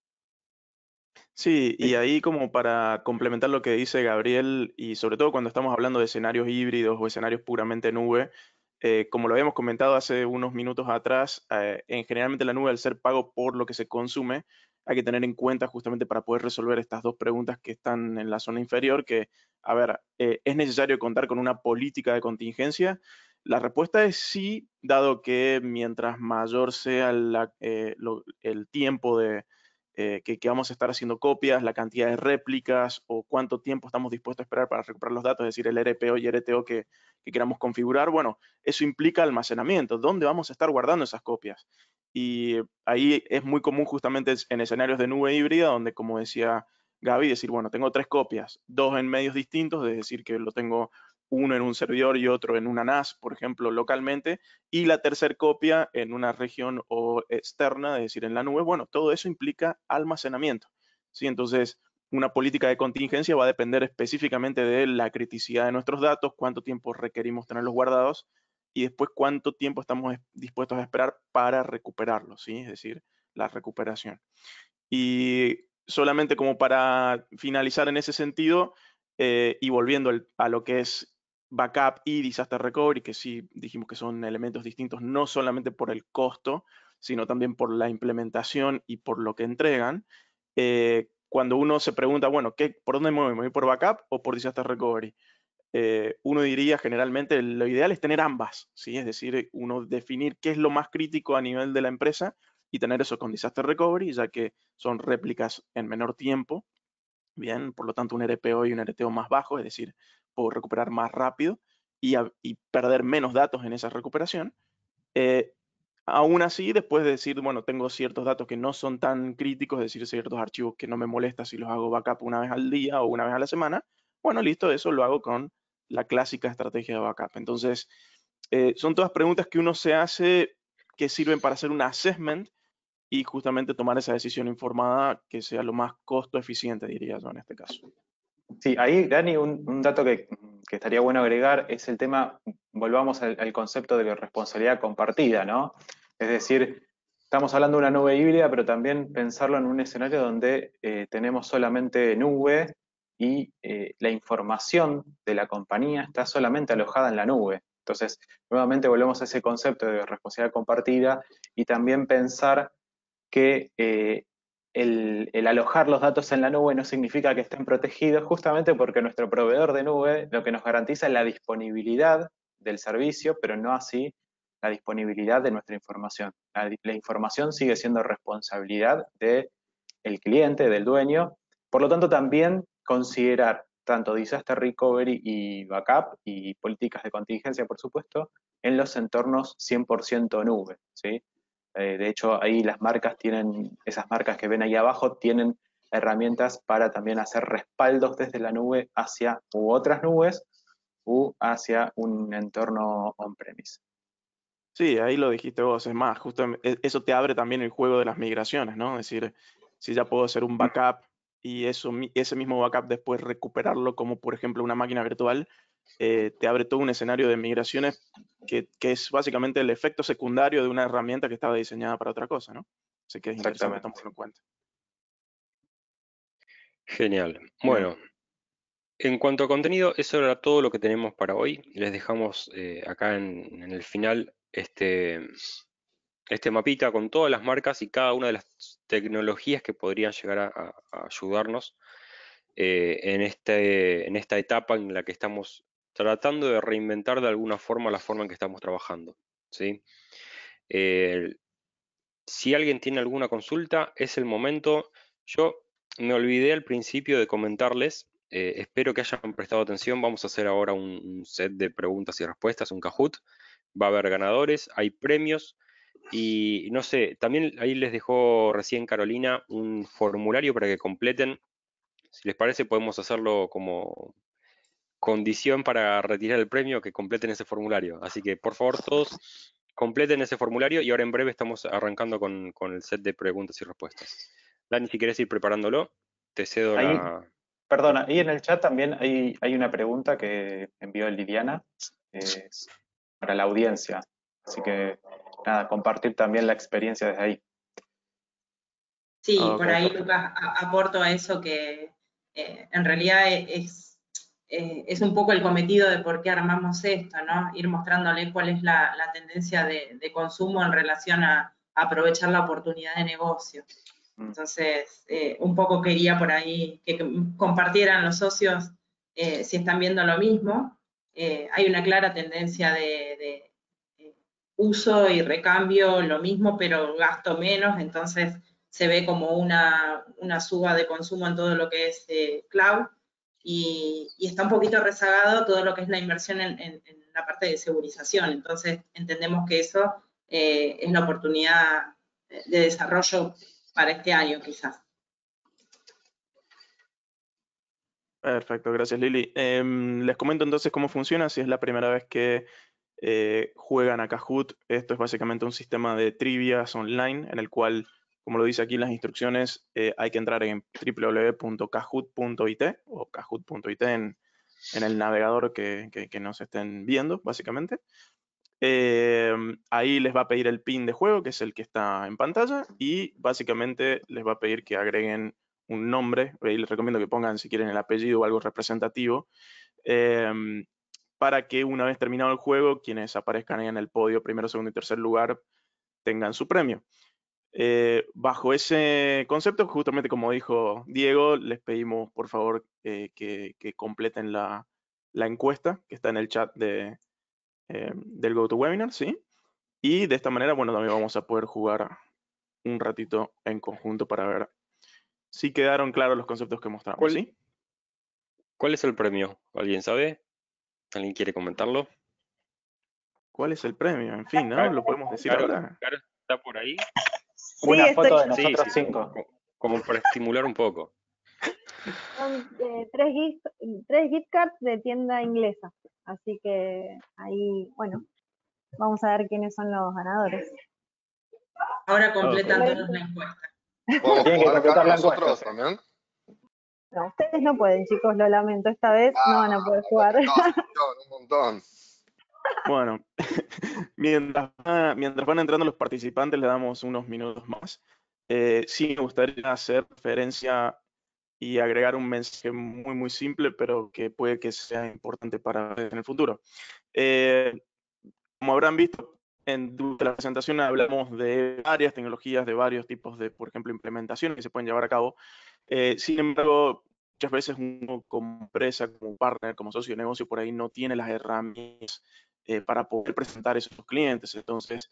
Sí, y eh. ahí como para complementar lo que dice Gabriel, y sobre todo cuando estamos hablando de escenarios híbridos o escenarios puramente nube, eh, como lo habíamos comentado hace unos minutos atrás, generalmente la nube al ser pago por lo que se consume, hay que tener en cuenta justamente para poder resolver estas dos preguntas que están en la zona inferior, que, a ver, eh, ¿es necesario contar con una política de contingencia? La respuesta es sí, dado que mientras mayor sea eh, el tiempo de, eh, que, vamos a estar haciendo copias, la cantidad de réplicas o cuánto tiempo estamos dispuestos a esperar para recuperar los datos, es decir, el RPO y RTO que, que queramos configurar, bueno, eso implica almacenamiento, dónde vamos a estar guardando esas copias. Y ahí es muy común justamente en escenarios de nube híbrida, donde como decía Gaby, decir, bueno, tengo tres copias, dos en medios distintos, es decir, que lo tengo uno en un servidor y otro en una NAS, por ejemplo, localmente, y la tercera copia en una región o externa, es decir, en la nube. Bueno, todo eso implica almacenamiento. ¿sí? Entonces, una política de contingencia va a depender específicamente de la criticidad de nuestros datos, cuánto tiempo requerimos tenerlos guardados y después cuánto tiempo estamos dispuestos a esperar para recuperarlo, ¿sí? Es decir, la recuperación. Y solamente como para finalizar en ese sentido eh, y volviendo a lo que es backup y disaster recovery, que sí dijimos que son elementos distintos, no solamente por el costo, sino también por la implementación y por lo que entregan. Eh, cuando uno se pregunta, bueno, ¿qué, ¿por dónde me voy? ¿Me voy por backup o por disaster recovery? Eh, uno diría generalmente lo ideal es tener ambas, ¿sí? es decir, uno definir qué es lo más crítico a nivel de la empresa y tener eso con disaster recovery, ya que son réplicas en menor tiempo, bien, por lo tanto un RPO y un RTO más bajo, es decir, puedo recuperar más rápido y, perder menos datos en esa recuperación. Eh, aún así, después de decir, bueno, tengo ciertos datos que no son tan críticos, es decir, ciertos archivos que no me molesta si los hago backup una vez al día o una vez a la semana, bueno, listo, eso lo hago con la clásica estrategia de backup. Entonces, eh, son todas preguntas que uno se hace que sirven para hacer un assessment y justamente tomar esa decisión informada que sea lo más costo eficiente, diría yo, en este caso. Sí, ahí, Dani, un, dato que, que, estaría bueno agregar es el tema, volvamos al, concepto de responsabilidad compartida, ¿no? Es decir, estamos hablando de una nube híbrida, pero también pensarlo en un escenario donde eh, tenemos solamente nube y eh, la información de la compañía está solamente alojada en la nube. Entonces, nuevamente volvemos a ese concepto de responsabilidad compartida y también pensar que eh, el, alojar los datos en la nube no significa que estén protegidos, justamente porque nuestro proveedor de nube lo que nos garantiza es la disponibilidad del servicio, pero no así la disponibilidad de nuestra información. La, información sigue siendo responsabilidad del cliente, del dueño, por lo tanto también considerar tanto disaster recovery y backup y políticas de contingencia, por supuesto, en los entornos 100% nube. ¿sí? Eh, de hecho, ahí las marcas tienen, esas marcas que ven ahí abajo, tienen herramientas para también hacer respaldos desde la nube hacia u otras nubes u hacia un entorno on-premise. Sí, ahí lo dijiste vos, es más, justo e-, eso te abre también el juego de las migraciones, ¿no? Es decir, si ya puedo hacer un mm. backup y eso, ese mismo backup después recuperarlo como por ejemplo una máquina virtual, eh, te abre todo un escenario de migraciones que, es básicamente el efecto secundario de una herramienta que estaba diseñada para otra cosa, ¿no? Así que es interesante tomarlo en cuenta. Genial. Bueno, en cuanto a contenido, eso era todo lo que tenemos para hoy. Les dejamos eh, acá en, en el final este, este mapita con todas las marcas y cada una de las tecnologías que podrían llegar a, ayudarnos eh, este, en, esta etapa en la que estamos tratando de reinventar de alguna forma la forma en que estamos trabajando. si alguien tiene alguna consulta, es el momento. Yo me olvidé al principio de comentarles, eh, espero que hayan prestado atención, vamos a hacer ahora un, set de preguntas y respuestas, un Kahoot, va a haber ganadores, hay premios, y no sé, también ahí les dejó recién Carolina un formulario para que completen. Si les parece, podemos hacerlo como condición para retirar el premio, que completen ese formulario. Así que, por favor, todos completen ese formulario y ahora en breve estamos arrancando con, con el set de preguntas y respuestas. Dani, si quieres ir preparándolo, te cedo la... Perdona, y en el chat también hay, una pregunta que envió Liliana para la audiencia. Así que compartir también la experiencia desde ahí. Sí, ah, por ahí Lucas aporto a eso que eh, en realidad e, es, eh, es, un poco el cometido de por qué armamos esto, ¿no? Ir mostrándole cuál es la, tendencia de, consumo en relación a, aprovechar la oportunidad de negocio. Mm. Entonces, eh, un poco quería por ahí que compartieran los socios si están viendo lo mismo. hay una clara tendencia de uso y recambio lo mismo, pero gasto menos, entonces se ve como una, una suba de consumo en todo lo que es eh, cloud y, está un poquito rezagado todo lo que es la inversión en, la parte de segurización. Entonces entendemos que eso eh, es la oportunidad de desarrollo para este año quizás. Perfecto, gracias Lili. Em, les comento entonces cómo funciona, si es la primera vez que eh, juegan a Kahoot. Esto es básicamente un sistema de trivias online en el cual, como lo dice aquí las instrucciones, eh, hay que entrar en www.kahoot.it o kahoot.it en, el navegador que, nos estén viendo, básicamente. Eh, ahí les va a pedir el pin de juego, que es el que está en pantalla, y básicamente les va a pedir que agreguen un nombre, y les recomiendo que pongan si quieren el apellido o algo representativo, para que una vez terminado el juego, quienes aparezcan ahí en el podio, primero, segundo y tercer lugar, tengan su premio. Eh, bajo ese concepto, justamente como dijo Diego, les pedimos por favor eh, que, completen la, encuesta que está en el chat de, eh, del GoToWebinar, ¿sí? Y de esta manera, bueno, también vamos a poder jugar un ratito en conjunto para ver si quedaron claros los conceptos que mostramos, ¿sí? ¿Cuál es el premio? ¿Alguien sabe? ¿Alguien quiere comentarlo? ¿Cuál es el premio? En fin, ¿no? Lo podemos decir ahora. está por ahí. Sí, Una foto de nosotros cinco. Como, para estimular un poco. Son eh, tres, gift, gift cards de tienda inglesa. Así que ahí, bueno, vamos a ver quiénes son los ganadores. Ahora completando la encuesta. ¿Podemos completar la encuesta? Nosotros también? No, ustedes no pueden, chicos, lo lamento. Esta vez no van a ah, poder jugar. Un montón, un montón. Bueno, mientras, mientras van entrando los participantes, le damos unos minutos más. Eh, sí, me gustaría hacer referencia y agregar un mensaje muy, muy simple, pero que puede que sea importante para en el futuro. Eh, como habrán visto, en la presentación hablamos de varias tecnologías, de varios tipos de, por ejemplo, implementaciones que se pueden llevar a cabo. Eh, sin embargo, muchas veces uno como empresa, como partner, como socio de negocio, por ahí no tiene las herramientas eh, para poder presentar esos clientes. Entonces,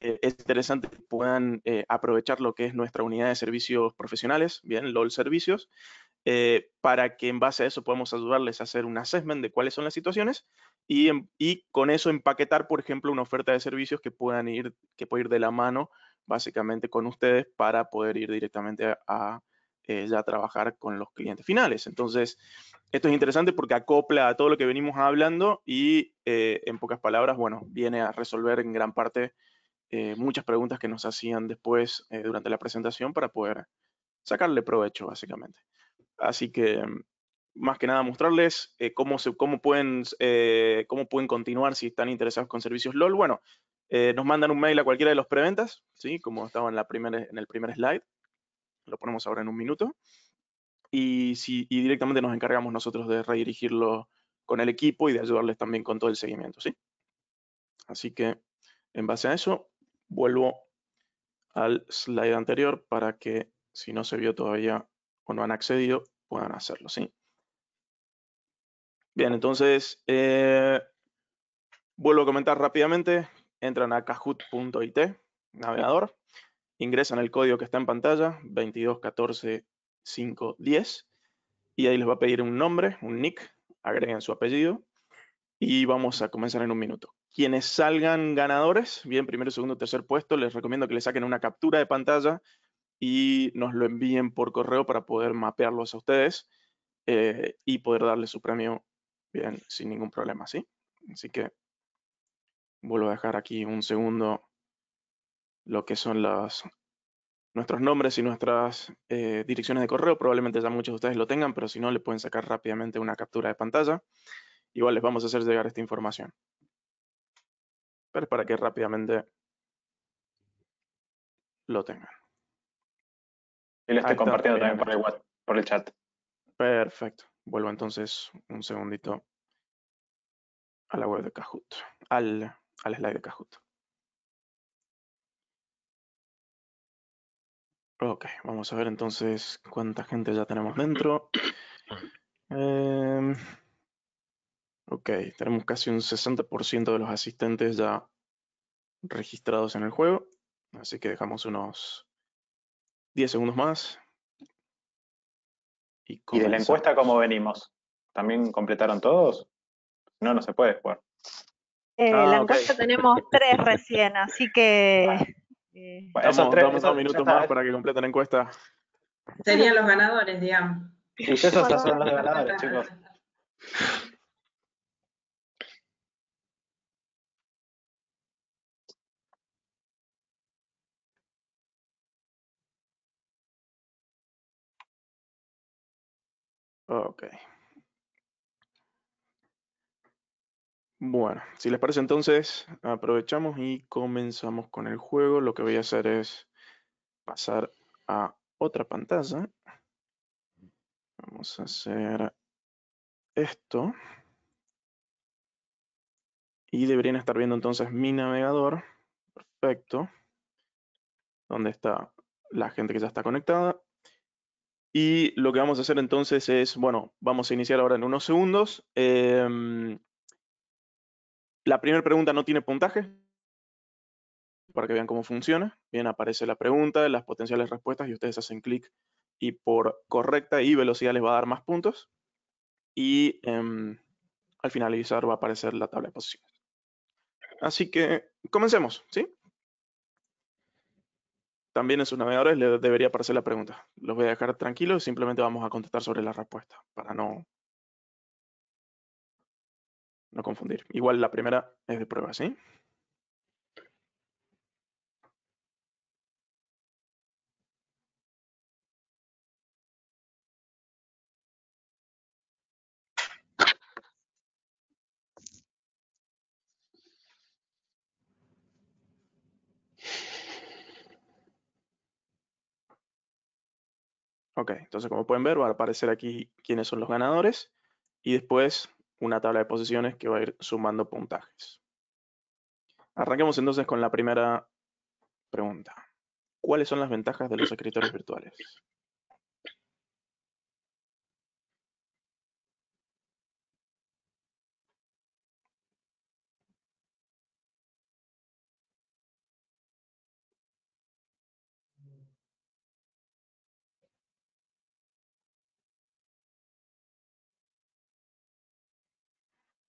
eh, es interesante que puedan aprovechar lo que es nuestra unidad de servicios profesionales, bien, LOL Servicios, eh, para que en base a eso podamos ayudarles a hacer un assessment de cuáles son las situaciones y, em, con eso empaquetar, por ejemplo, una oferta de servicios que puedan ir, que ir de la mano básicamente con ustedes para poder ir directamente a, eh, ya trabajar con los clientes finales. Entonces, esto es interesante porque acopla a todo lo que venimos hablando y eh, en pocas palabras, bueno, viene a resolver en gran parte muchas preguntas que nos hacían después durante la presentación para poder sacarle provecho, básicamente. Así que más que nada mostrarles eh, cómo, cómo, pueden, eh, cómo pueden continuar si están interesados con servicios LOL. Bueno, eh, nos mandan un mail a cualquiera de los preventas, ¿sí? como estaba en, la primera, en el primer slide. Lo ponemos ahora en un minuto. Y, si, y directamente nos encargamos nosotros de redirigirlo con el equipo y de ayudarles también con todo el seguimiento. ¿sí? Así que en base a eso, vuelvo al slide anterior para que si no se vio todavía cuando han accedido puedan hacerlo, ¿sí? Bien, entonces, eh, vuelvo a comentar rápidamente, entran a kahoot.it, navegador, ingresan el código que está en pantalla, 2214510, y ahí les va a pedir un nombre, un nick, agreguen su apellido, y vamos a comenzar en un minuto. Quienes salgan ganadores, bien, primero, segundo, tercer puesto, les recomiendo que le saquen una captura de pantalla y nos lo envíen por correo para poder mapearlos a ustedes eh, y poder darle su premio bien sin ningún problema, ¿sí? Así que vuelvo a dejar aquí un segundo lo que son nuestros nombres y nuestras eh, direcciones de correo. Probablemente ya muchos de ustedes lo tengan, pero si no, le pueden sacar rápidamente una captura de pantalla. Igual les vamos a hacer llegar esta información. Pero para que rápidamente lo tengan. Y lo compartiendo también por el, chat. Perfecto. Vuelvo entonces un segundito a la web de Kahoot, al, al slide de Kahoot. Ok, vamos a ver entonces cuánta gente ya tenemos dentro. Em, ok, tenemos casi un 60% de los asistentes ya registrados en el juego, así que dejamos unos 10 segundos más. Y, de la encuesta cómo venimos? ¿También completaron todos? No, no se puede jugar. Eh, la ah, encuesta tenemos tres recién, así que... Ah. Eh, bueno, damos, dos minutos más para que completen la encuesta. Serían los ganadores, digamos. Y esos son los ganadores, chicos. Ok. Bueno, si les parece entonces, aprovechamos y comenzamos con el juego. Lo que voy a hacer es pasar a otra pantalla. Vamos a hacer esto. Y deberían estar viendo entonces mi navegador. Perfecto. Donde está la gente que ya está conectada y lo que vamos a hacer entonces es, bueno, vamos a iniciar ahora en unos segundos. Em, la primera pregunta no tiene puntaje, para que vean cómo funciona. Bien, aparece la pregunta, las potenciales respuestas y ustedes hacen clic y por correcta y velocidad les va a dar más puntos. Y em, al finalizar va a aparecer la tabla de posiciones. Así que comencemos, ¿sí? también en sus navegadores les debería aparecer la pregunta. Los voy a dejar tranquilos, simplemente vamos a contestar sobre la respuesta para no, no confundir. Igual la primera es de prueba, ¿sí? Entonces, como pueden ver, va a aparecer aquí quiénes son los ganadores y después una tabla de posiciones que va a ir sumando puntajes. Arranquemos entonces con la primera pregunta. ¿Cuáles son las ventajas de los escritores virtuales?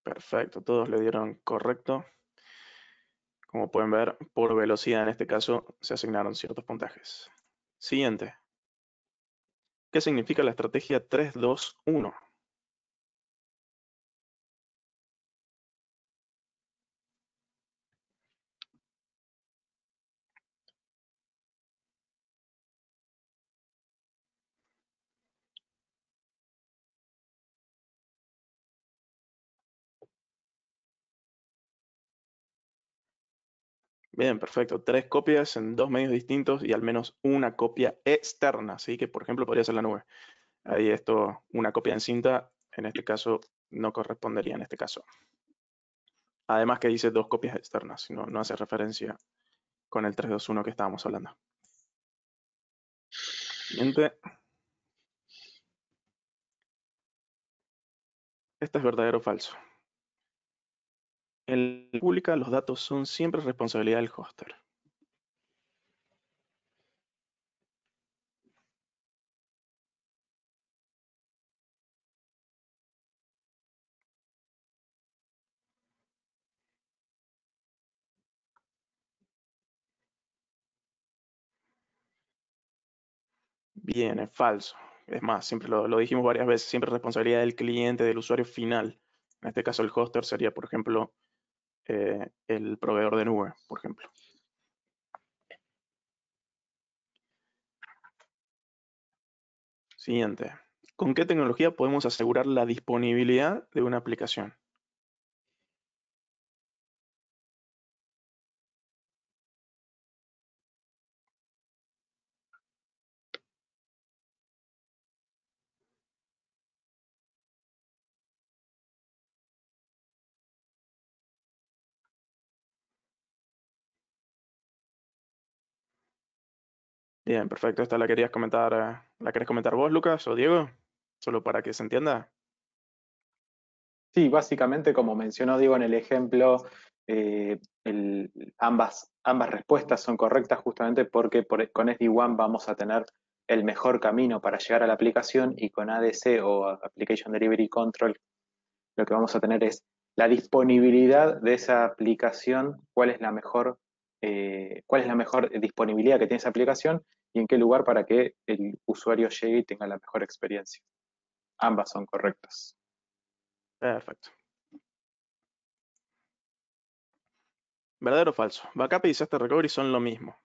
Perfecto, todos le dieron correcto. Como pueden ver, por velocidad en este caso se asignaron ciertos puntajes. Siguiente. ¿Qué significa la estrategia 321? Bien, perfecto. Tres copias en dos medios distintos y al menos una copia externa, así que por ejemplo podría ser la nube. Ahí esto, una copia en cinta, en este caso no correspondería en este caso. Además que dice dos copias externas, no, no hace referencia con el 321 que estábamos hablando. Siguiente. Este es verdadero o falso. En la pública, los datos son siempre responsabilidad del hoster. Bien, es falso. Es más, siempre lo, lo dijimos varias veces, siempre responsabilidad del cliente, del usuario final. En este caso, el hoster sería, por ejemplo, eh, el proveedor de nube, por ejemplo. Siguiente. ¿Con qué tecnología podemos asegurar la disponibilidad de una aplicación? Bien, perfecto. Esta la querías comentar, eh, ¿la querés comentar vos, Lucas o Diego? Solo para que se entienda. Sí, básicamente, como mencionó Diego en el ejemplo, eh, ambas, ambas respuestas son correctas justamente porque con SD1 vamos a tener el mejor camino para llegar a la aplicación y con ADC o Application Delivery Control lo que vamos a tener es la disponibilidad de esa aplicación, cuál es la mejor, eh, cuál es la mejor disponibilidad que tiene esa aplicación y en qué lugar para que el usuario llegue y tenga la mejor experiencia. Ambas son correctas. Perfecto. ¿Verdadero o falso? Backup y disaster recovery son lo mismo.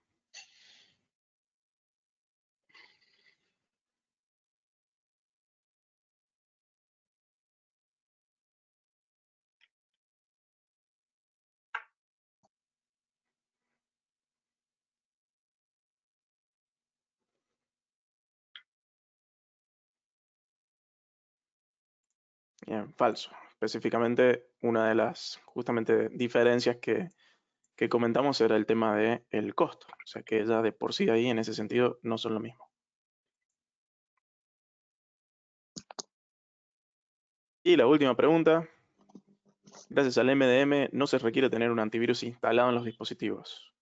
Bien, falso. Específicamente, una de las justamente diferencias que, que comentamos era el tema del el costo. O sea que ya de por sí ahí en ese sentido no son lo mismo. Y la última pregunta. Gracias al MDM no se requiere tener un antivirus instalado en los dispositivos.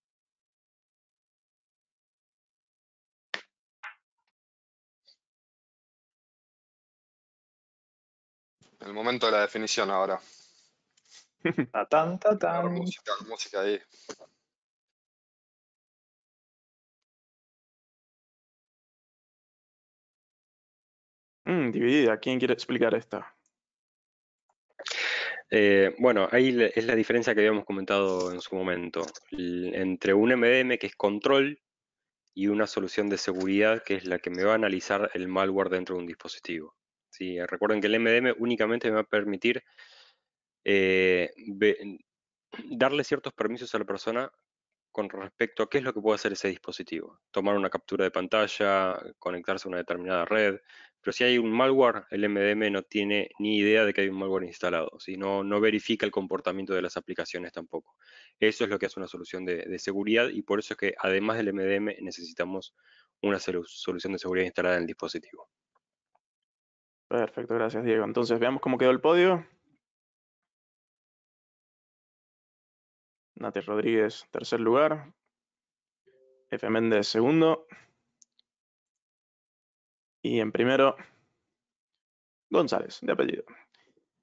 el momento de la definición ahora. Música, música ahí. Mm, dividida, ¿quién quiere explicar esta? Eh, bueno, ahí es la diferencia que habíamos comentado en su momento, entre un MDM que es control y una solución de seguridad que es la que me va a analizar el malware dentro de un dispositivo. Sí, recuerden que el MDM únicamente me va a permitir eh, darle ciertos permisos a la persona con respecto a qué es lo que puede hacer ese dispositivo. Tomar una captura de pantalla, conectarse a una determinada red, pero si hay un malware, el MDM no tiene ni idea de que hay un malware instalado, no, verifica el comportamiento de las aplicaciones tampoco. Eso es lo que hace una solución de, seguridad y por eso es que además del MDM necesitamos una solución de seguridad instalada en el dispositivo. Perfecto, gracias Diego. Entonces veamos cómo quedó el podio. Nati Rodríguez, tercer lugar. F. Méndez, segundo. Y en primero, González, de apellido.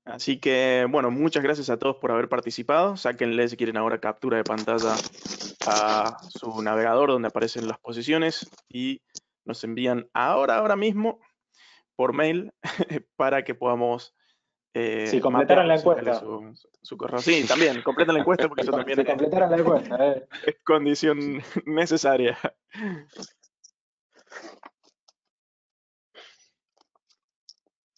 Así que, bueno, muchas gracias a todos por haber participado. Sáquenle, si quieren, ahora captura de pantalla a su navegador donde aparecen las posiciones y nos envían ahora, ahora mismo, por mail para que podamos... Eh, si completaran la encuesta. Su, sí, también, completan la encuesta porque eso también es, eh. condición necesaria.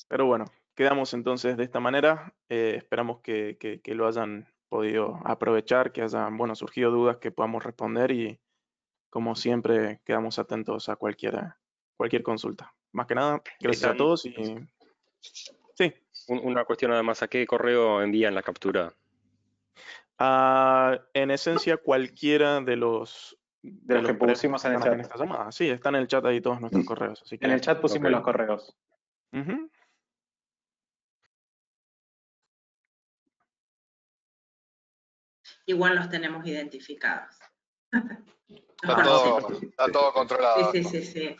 Pero bueno, quedamos entonces de esta manera. Eh, esperamos que, lo hayan podido aprovechar, que hayan bueno, surgido dudas que podamos responder y como siempre quedamos atentos a cualquier consulta más que nada, gracias a todos y sí. Una cuestión además, ¿a qué correo envían la captura? Ah, en esencia, cualquiera de los de, los, que pusimos en En esta llamada. Sí, están en el chat ahí todos nuestros mm. correos. Así En el chat pusimos los correos. Igual los tenemos identificados. Ah, está todo, controlado. Sí, sí, sí,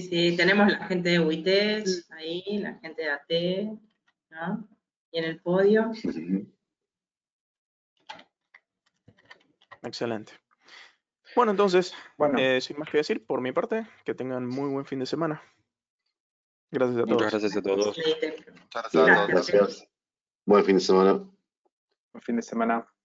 sí. tenemos la gente de UITES ahí, la gente de AT, ¿no? Y en el podio. Excelente. Bueno, entonces, bueno. Eh, sin más que decir, por mi parte, que tengan muy buen fin de semana. Gracias a todos. Muchas gracias a todos. Muchas Gracias. Buen fin de semana. Buen fin de semana.